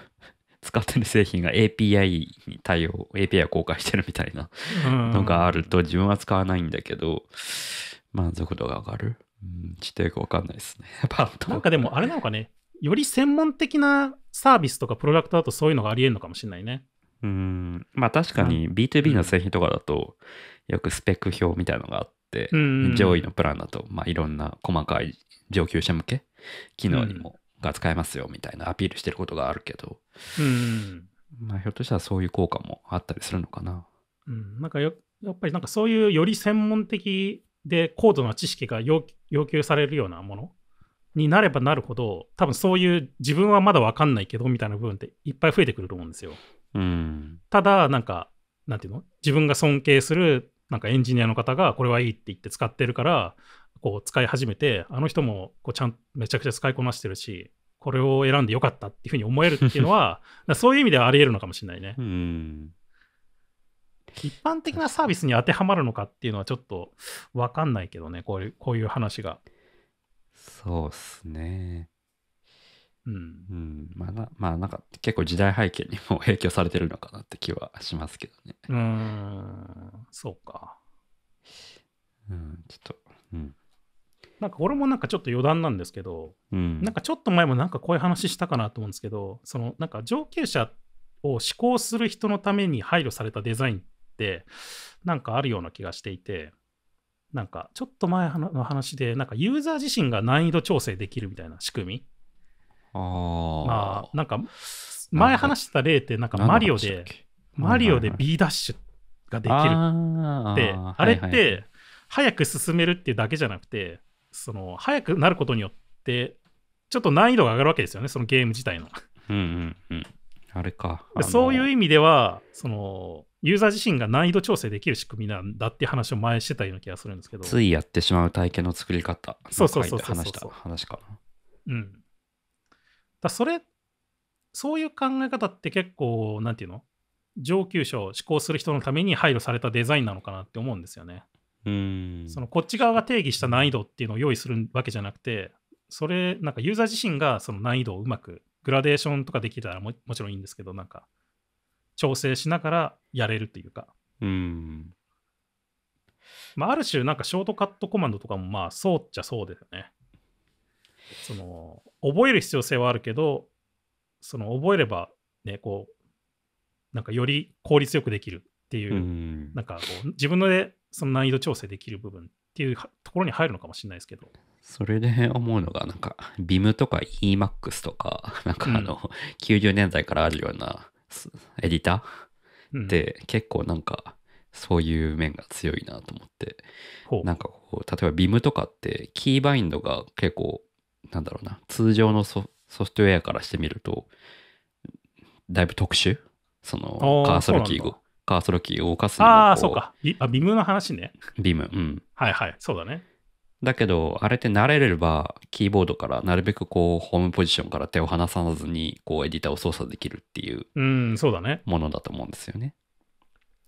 使ってる製品が API に対応、API を公開してるみたいなのがあると自分は使わないんだけど、満足度が上がる。うん、ちょっとよくわかんないですね。パ ッと。なんかでもあれなのかね、より専門的なサービスとかプロダクトだとそういうのがありえるのかもしれないね。うん、まあ確かに B2B の製品とかだと、よくスペック表みたいのがあって、うん、上位のプランだと、まあいろんな細かい上級者向け機能にもが使えますよみたいなアピールしてることがあるけど、うん、まあ、ひょっとしたらそういう効果もあったりするのかな。うん、なんかよやっぱりなんかそういうより専門的で高度な知識が要求されるようなものになればなるほど多分そういう自分はまだ分かんないけどみたいな部分っていっぱい増えてくると思うんですよ。うん、ただなんかなんていうの自分が尊敬するなんかエンジニアの方がこれはいいって言って使ってるからこう使い始めて、あの人もこうちゃんめちゃくちゃ使いこなしてるし、これを選んでよかったっていうふうに思えるっていうのは、そういう意味ではありえるのかもしれないね。一般的なサービスに当てはまるのかっていうのはちょっと分かんないけどね、こういうこういう話が。そうっすね。うん、うん、まあな、まあ、なんか結構時代背景にも影響されてるのかなって気はしますけどね。うん、そうか。うん、ちょっと、うん、なんか俺もなんかちょっと余談なんですけど、うん、なんかちょっと前もなんかこういう話したかなと思うんですけど、そのなんか上級者を志向する人のために配慮されたデザインって、なんかあるような気がしていて、なんかちょっと前の話で、なんかユーザー自身が難易度調整できるみたいな仕組み。あまあ、なんか前話してた例って、なんかマリオで、マリオで B ダッシュができるって、あれって、早く進めるっていうだけじゃなくて、その速くなることによってちょっと難易度が上がるわけですよねそのゲーム自体の。うんうんうん、あれか、あのー、そういう意味ではそのユーザー自身が難易度調整できる仕組みなんだって話を前してたような気がするんですけどついやってしまう体験の作り方そうそうそう話した話かうんだそれそういう考え方って結構なんていうの上級者を志向する人のために配慮されたデザインなのかなって思うんですよねうんそのこっち側が定義した難易度っていうのを用意するわけじゃなくて、それ、なんかユーザー自身がその難易度をうまく、グラデーションとかできたらももちろんいいんですけど、なんか調整しながらやれるというか。うんまあ、ある種、なんかショートカットコマンドとかも、まあ、そうっちゃそうだよね。その、覚える必要性はあるけど、その、覚えれば、ね、こう、なんかより効率よくできるっていう、うんなんかこう、自分のでその難易度調整できる部分っていうところに入るのかもしれないですけど。それで思うのが、なんか、VIM とか EMAX とか、なんかあの、90年代からあるようなエディターって、結構なんか、そういう面が強いなと思って、うん、なんかこう、例えば VIM とかって、キーバインドが結構、なんだろうな、通常のソソフトウェアからしてみると、だいぶ特殊そのカーソルキーをカーソルキーを動かすのああ、そうか。ビあビムの話ね。ビム、うん。はいはい。そうだね。だけど、あれって慣れれば、キーボードからなるべくこう、ホームポジションから手を離さずに、こう、エディターを操作できるっていううん、そうだね。ものだと思うんですよね。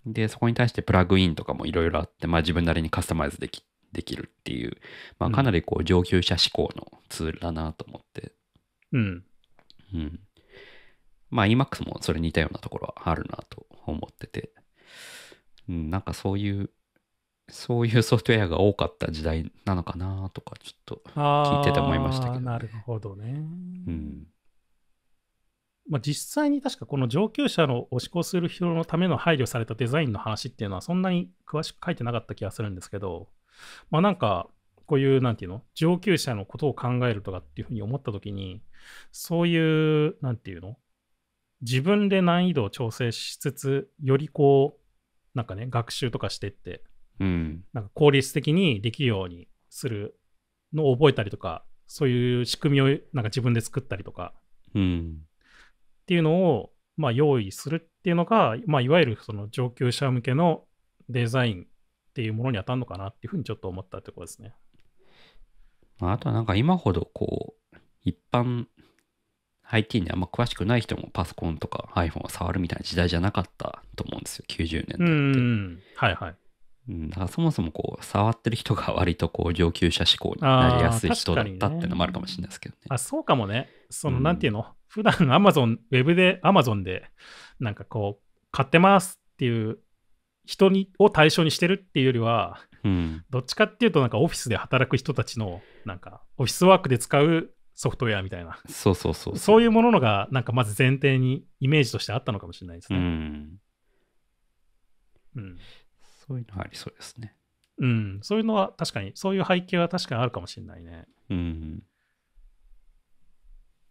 で、そこに対してプラグインとかもいろいろあって、まあ自分なりにカスタマイズできできるっていう、まあかなりこう、上級者志向のツールだなと思って。うん。うん。まあ EMAX もそれ似たようなところはあるなと思ってて、うん、なんかそういう、そういうソフトウェアが多かった時代なのかなとか、ちょっと聞いてて思いましたけど、ね、なるほどね。うん。まあ、実際に確かこの上級者のし行する人のための配慮されたデザインの話っていうのはそんなに詳しく書いてなかった気がするんですけど、まあなんかこういうなんていうの上級者のことを考えるとかっていうふうに思った時にそういうなんていうの自分で難易度を調整しつつよりこうなんかね学習とかしてって、うん、なんか効率的にできるようにするのを覚えたりとかそういう仕組みをなんか自分で作ったりとか、うん、っていうのを、まあ、用意するっていうのが、まあ、いわゆるその上級者向けのデザインっていうものに当たるのかなっていうふうにちょっと思ったところですね。あとはなんか今ほどこう一般 IT にあんま詳しくない人もパソコンとか iPhone を触るみたいな時代じゃなかったと思うんですよ90年代って。はいはいだからそもそもこう触ってる人が割とこう上級者志向になりやすい人だったっていうのもあるかもしれないですけどね。あ、ね、そうかもね。その、うん、なんていうの普段 Amazon、ウェブで Amazon でなんかこう買ってますっていう人にを対象にしてるっていうよりは、うん、どっちかっていうとなんかオフィスで働く人たちのなんかオフィスワークで使うソフトウェアみたいな。そうそうそうそう。いうもののが、なんかまず前提にイメージとしてあったのかもしれないですね。うん。うん、そういうのありそうですね。うん、そういうのは確かに、そういう背景は確かにあるかもしれないね。うん。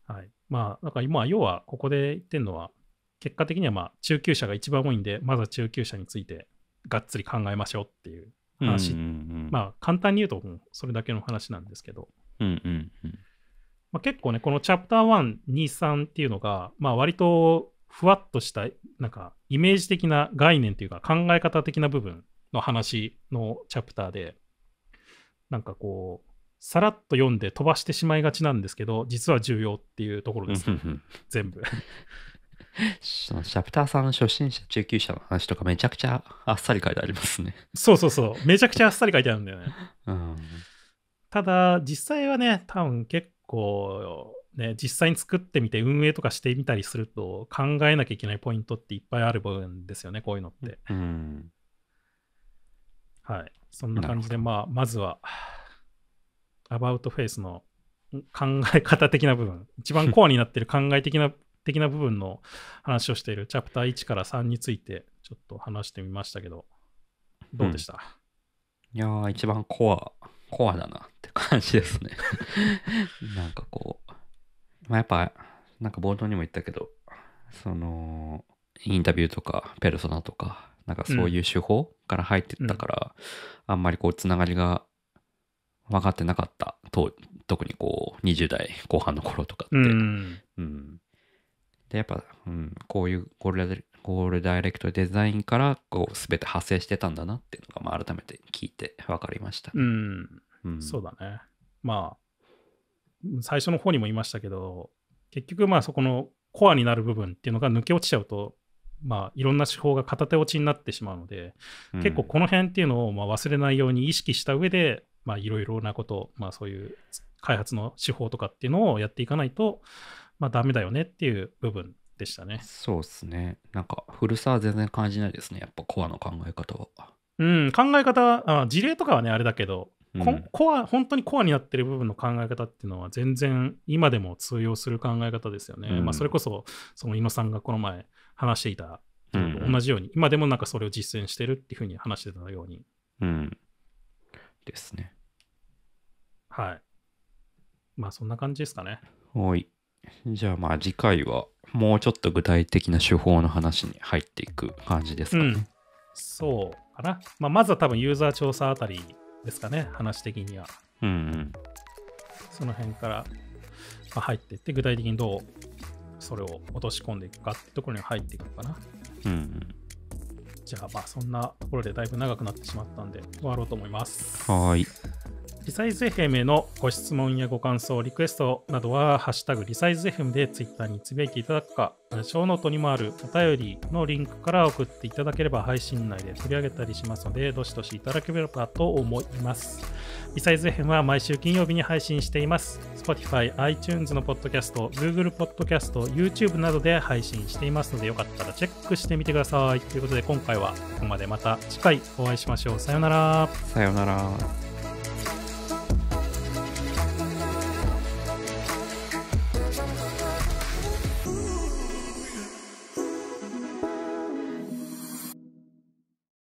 はい。まあ、んか今、要はここで言ってるのは、結果的にはまあ中級者が一番多いんで、まずは中級者についてがっつり考えましょうっていう話。うんうんうん、まあ、簡単に言うと、それだけの話なんですけど。うんうんうん。まあ、結構ね、このチャプター1、2、3っていうのが、まあ、割とふわっとした、なんか、イメージ的な概念というか、考え方的な部分の話のチャプターで、なんかこう、さらっと読んで飛ばしてしまいがちなんですけど、実は重要っていうところです、全部。そのチャプターさん初心者、中級者の話とかめちゃくちゃあっさり書いてありますね。そうそうそう、めちゃくちゃあっさり書いてあるんだよね。うん、ただ、実際はね、多分結こう、ね、実際に作ってみて運営とかしてみたりすると考えなきゃいけないポイントっていっぱいある部分ですよね、こういうのって。はい。そんな感じで、まあ、まずは、アバウトフェイスの考え方的な部分、一番コアになってる考え的な 的な部分の話をしているチャプター1から3についてちょっと話してみましたけど、どうでした、うん、いやー、一番コアコアだなって感じですね なんかこう、まあ、やっぱ、なんか冒頭にも言ったけど、その、インタビューとか、ペルソナとか、なんかそういう手法から入ってったから、うん、あんまりこう、つながりが分かってなかったと特にこう20代後半の頃とかって、うん、うん、でやっぱ、うん、こういうこれゴールダイレクトデザインからこう全て派生してたんだなっていうのが、まあ、改めて聞いて分かりました。うん、うん、そうだね。まあ最初の方にも言いましたけど結局まあそこのコアになる部分っていうのが抜け落ちちゃうと、まあ、いろんな手法が片手落ちになってしまうので、うん、結構この辺っていうのをまあ忘れないように意識した上で、まあ、いろいろなこと、まあ、そういう開発の手法とかっていうのをやっていかないと、まあ、ダメだよねっていう部分でしたね。そうですね。なんか古さは全然感じないですね。やっぱコアの考え方は。うん、考え方あ、事例とかはね、あれだけど、うん、コア、本当にコアになってる部分の考え方っていうのは、全然今でも通用する考え方ですよね。うん、まあ、それこそ、その井野さんがこの前話していた、同じように、うん、今でもなんかそれを実践してるっていうふうに話してたように。うん。ですね。はい。まあ、そんな感じですかね。はい。じゃあまあ次回はもうちょっと具体的な手法の話に入っていく感じですかね。うん、そうかな。まあ、まずは多分ユーザー調査あたりですかね、話的には。うん、うん、その辺から入っていって、具体的にどうそれを落とし込んでいくかってところに入っていくのかな。うん、うん、じゃあまあそんなところでだいぶ長くなってしまったんで終わろうと思います。はい。リサイズ FM へのご質問やご感想、リクエストなどは、ハッシュタグリサイズ FM でツイッターにつぶやいていただくか、ショーノートにもあるお便りのリンクから送っていただければ配信内で取り上げたりしますので、どしどしいただければと思います。リサイズ FM は毎週金曜日に配信しています。Spotify、iTunes のポッドキャスト、Google ポッドキャスト、YouTube などで配信していますので、よかったらチェックしてみてください。ということで、今回はここまでまた次回お会いしましょう。さよなら。さよなら。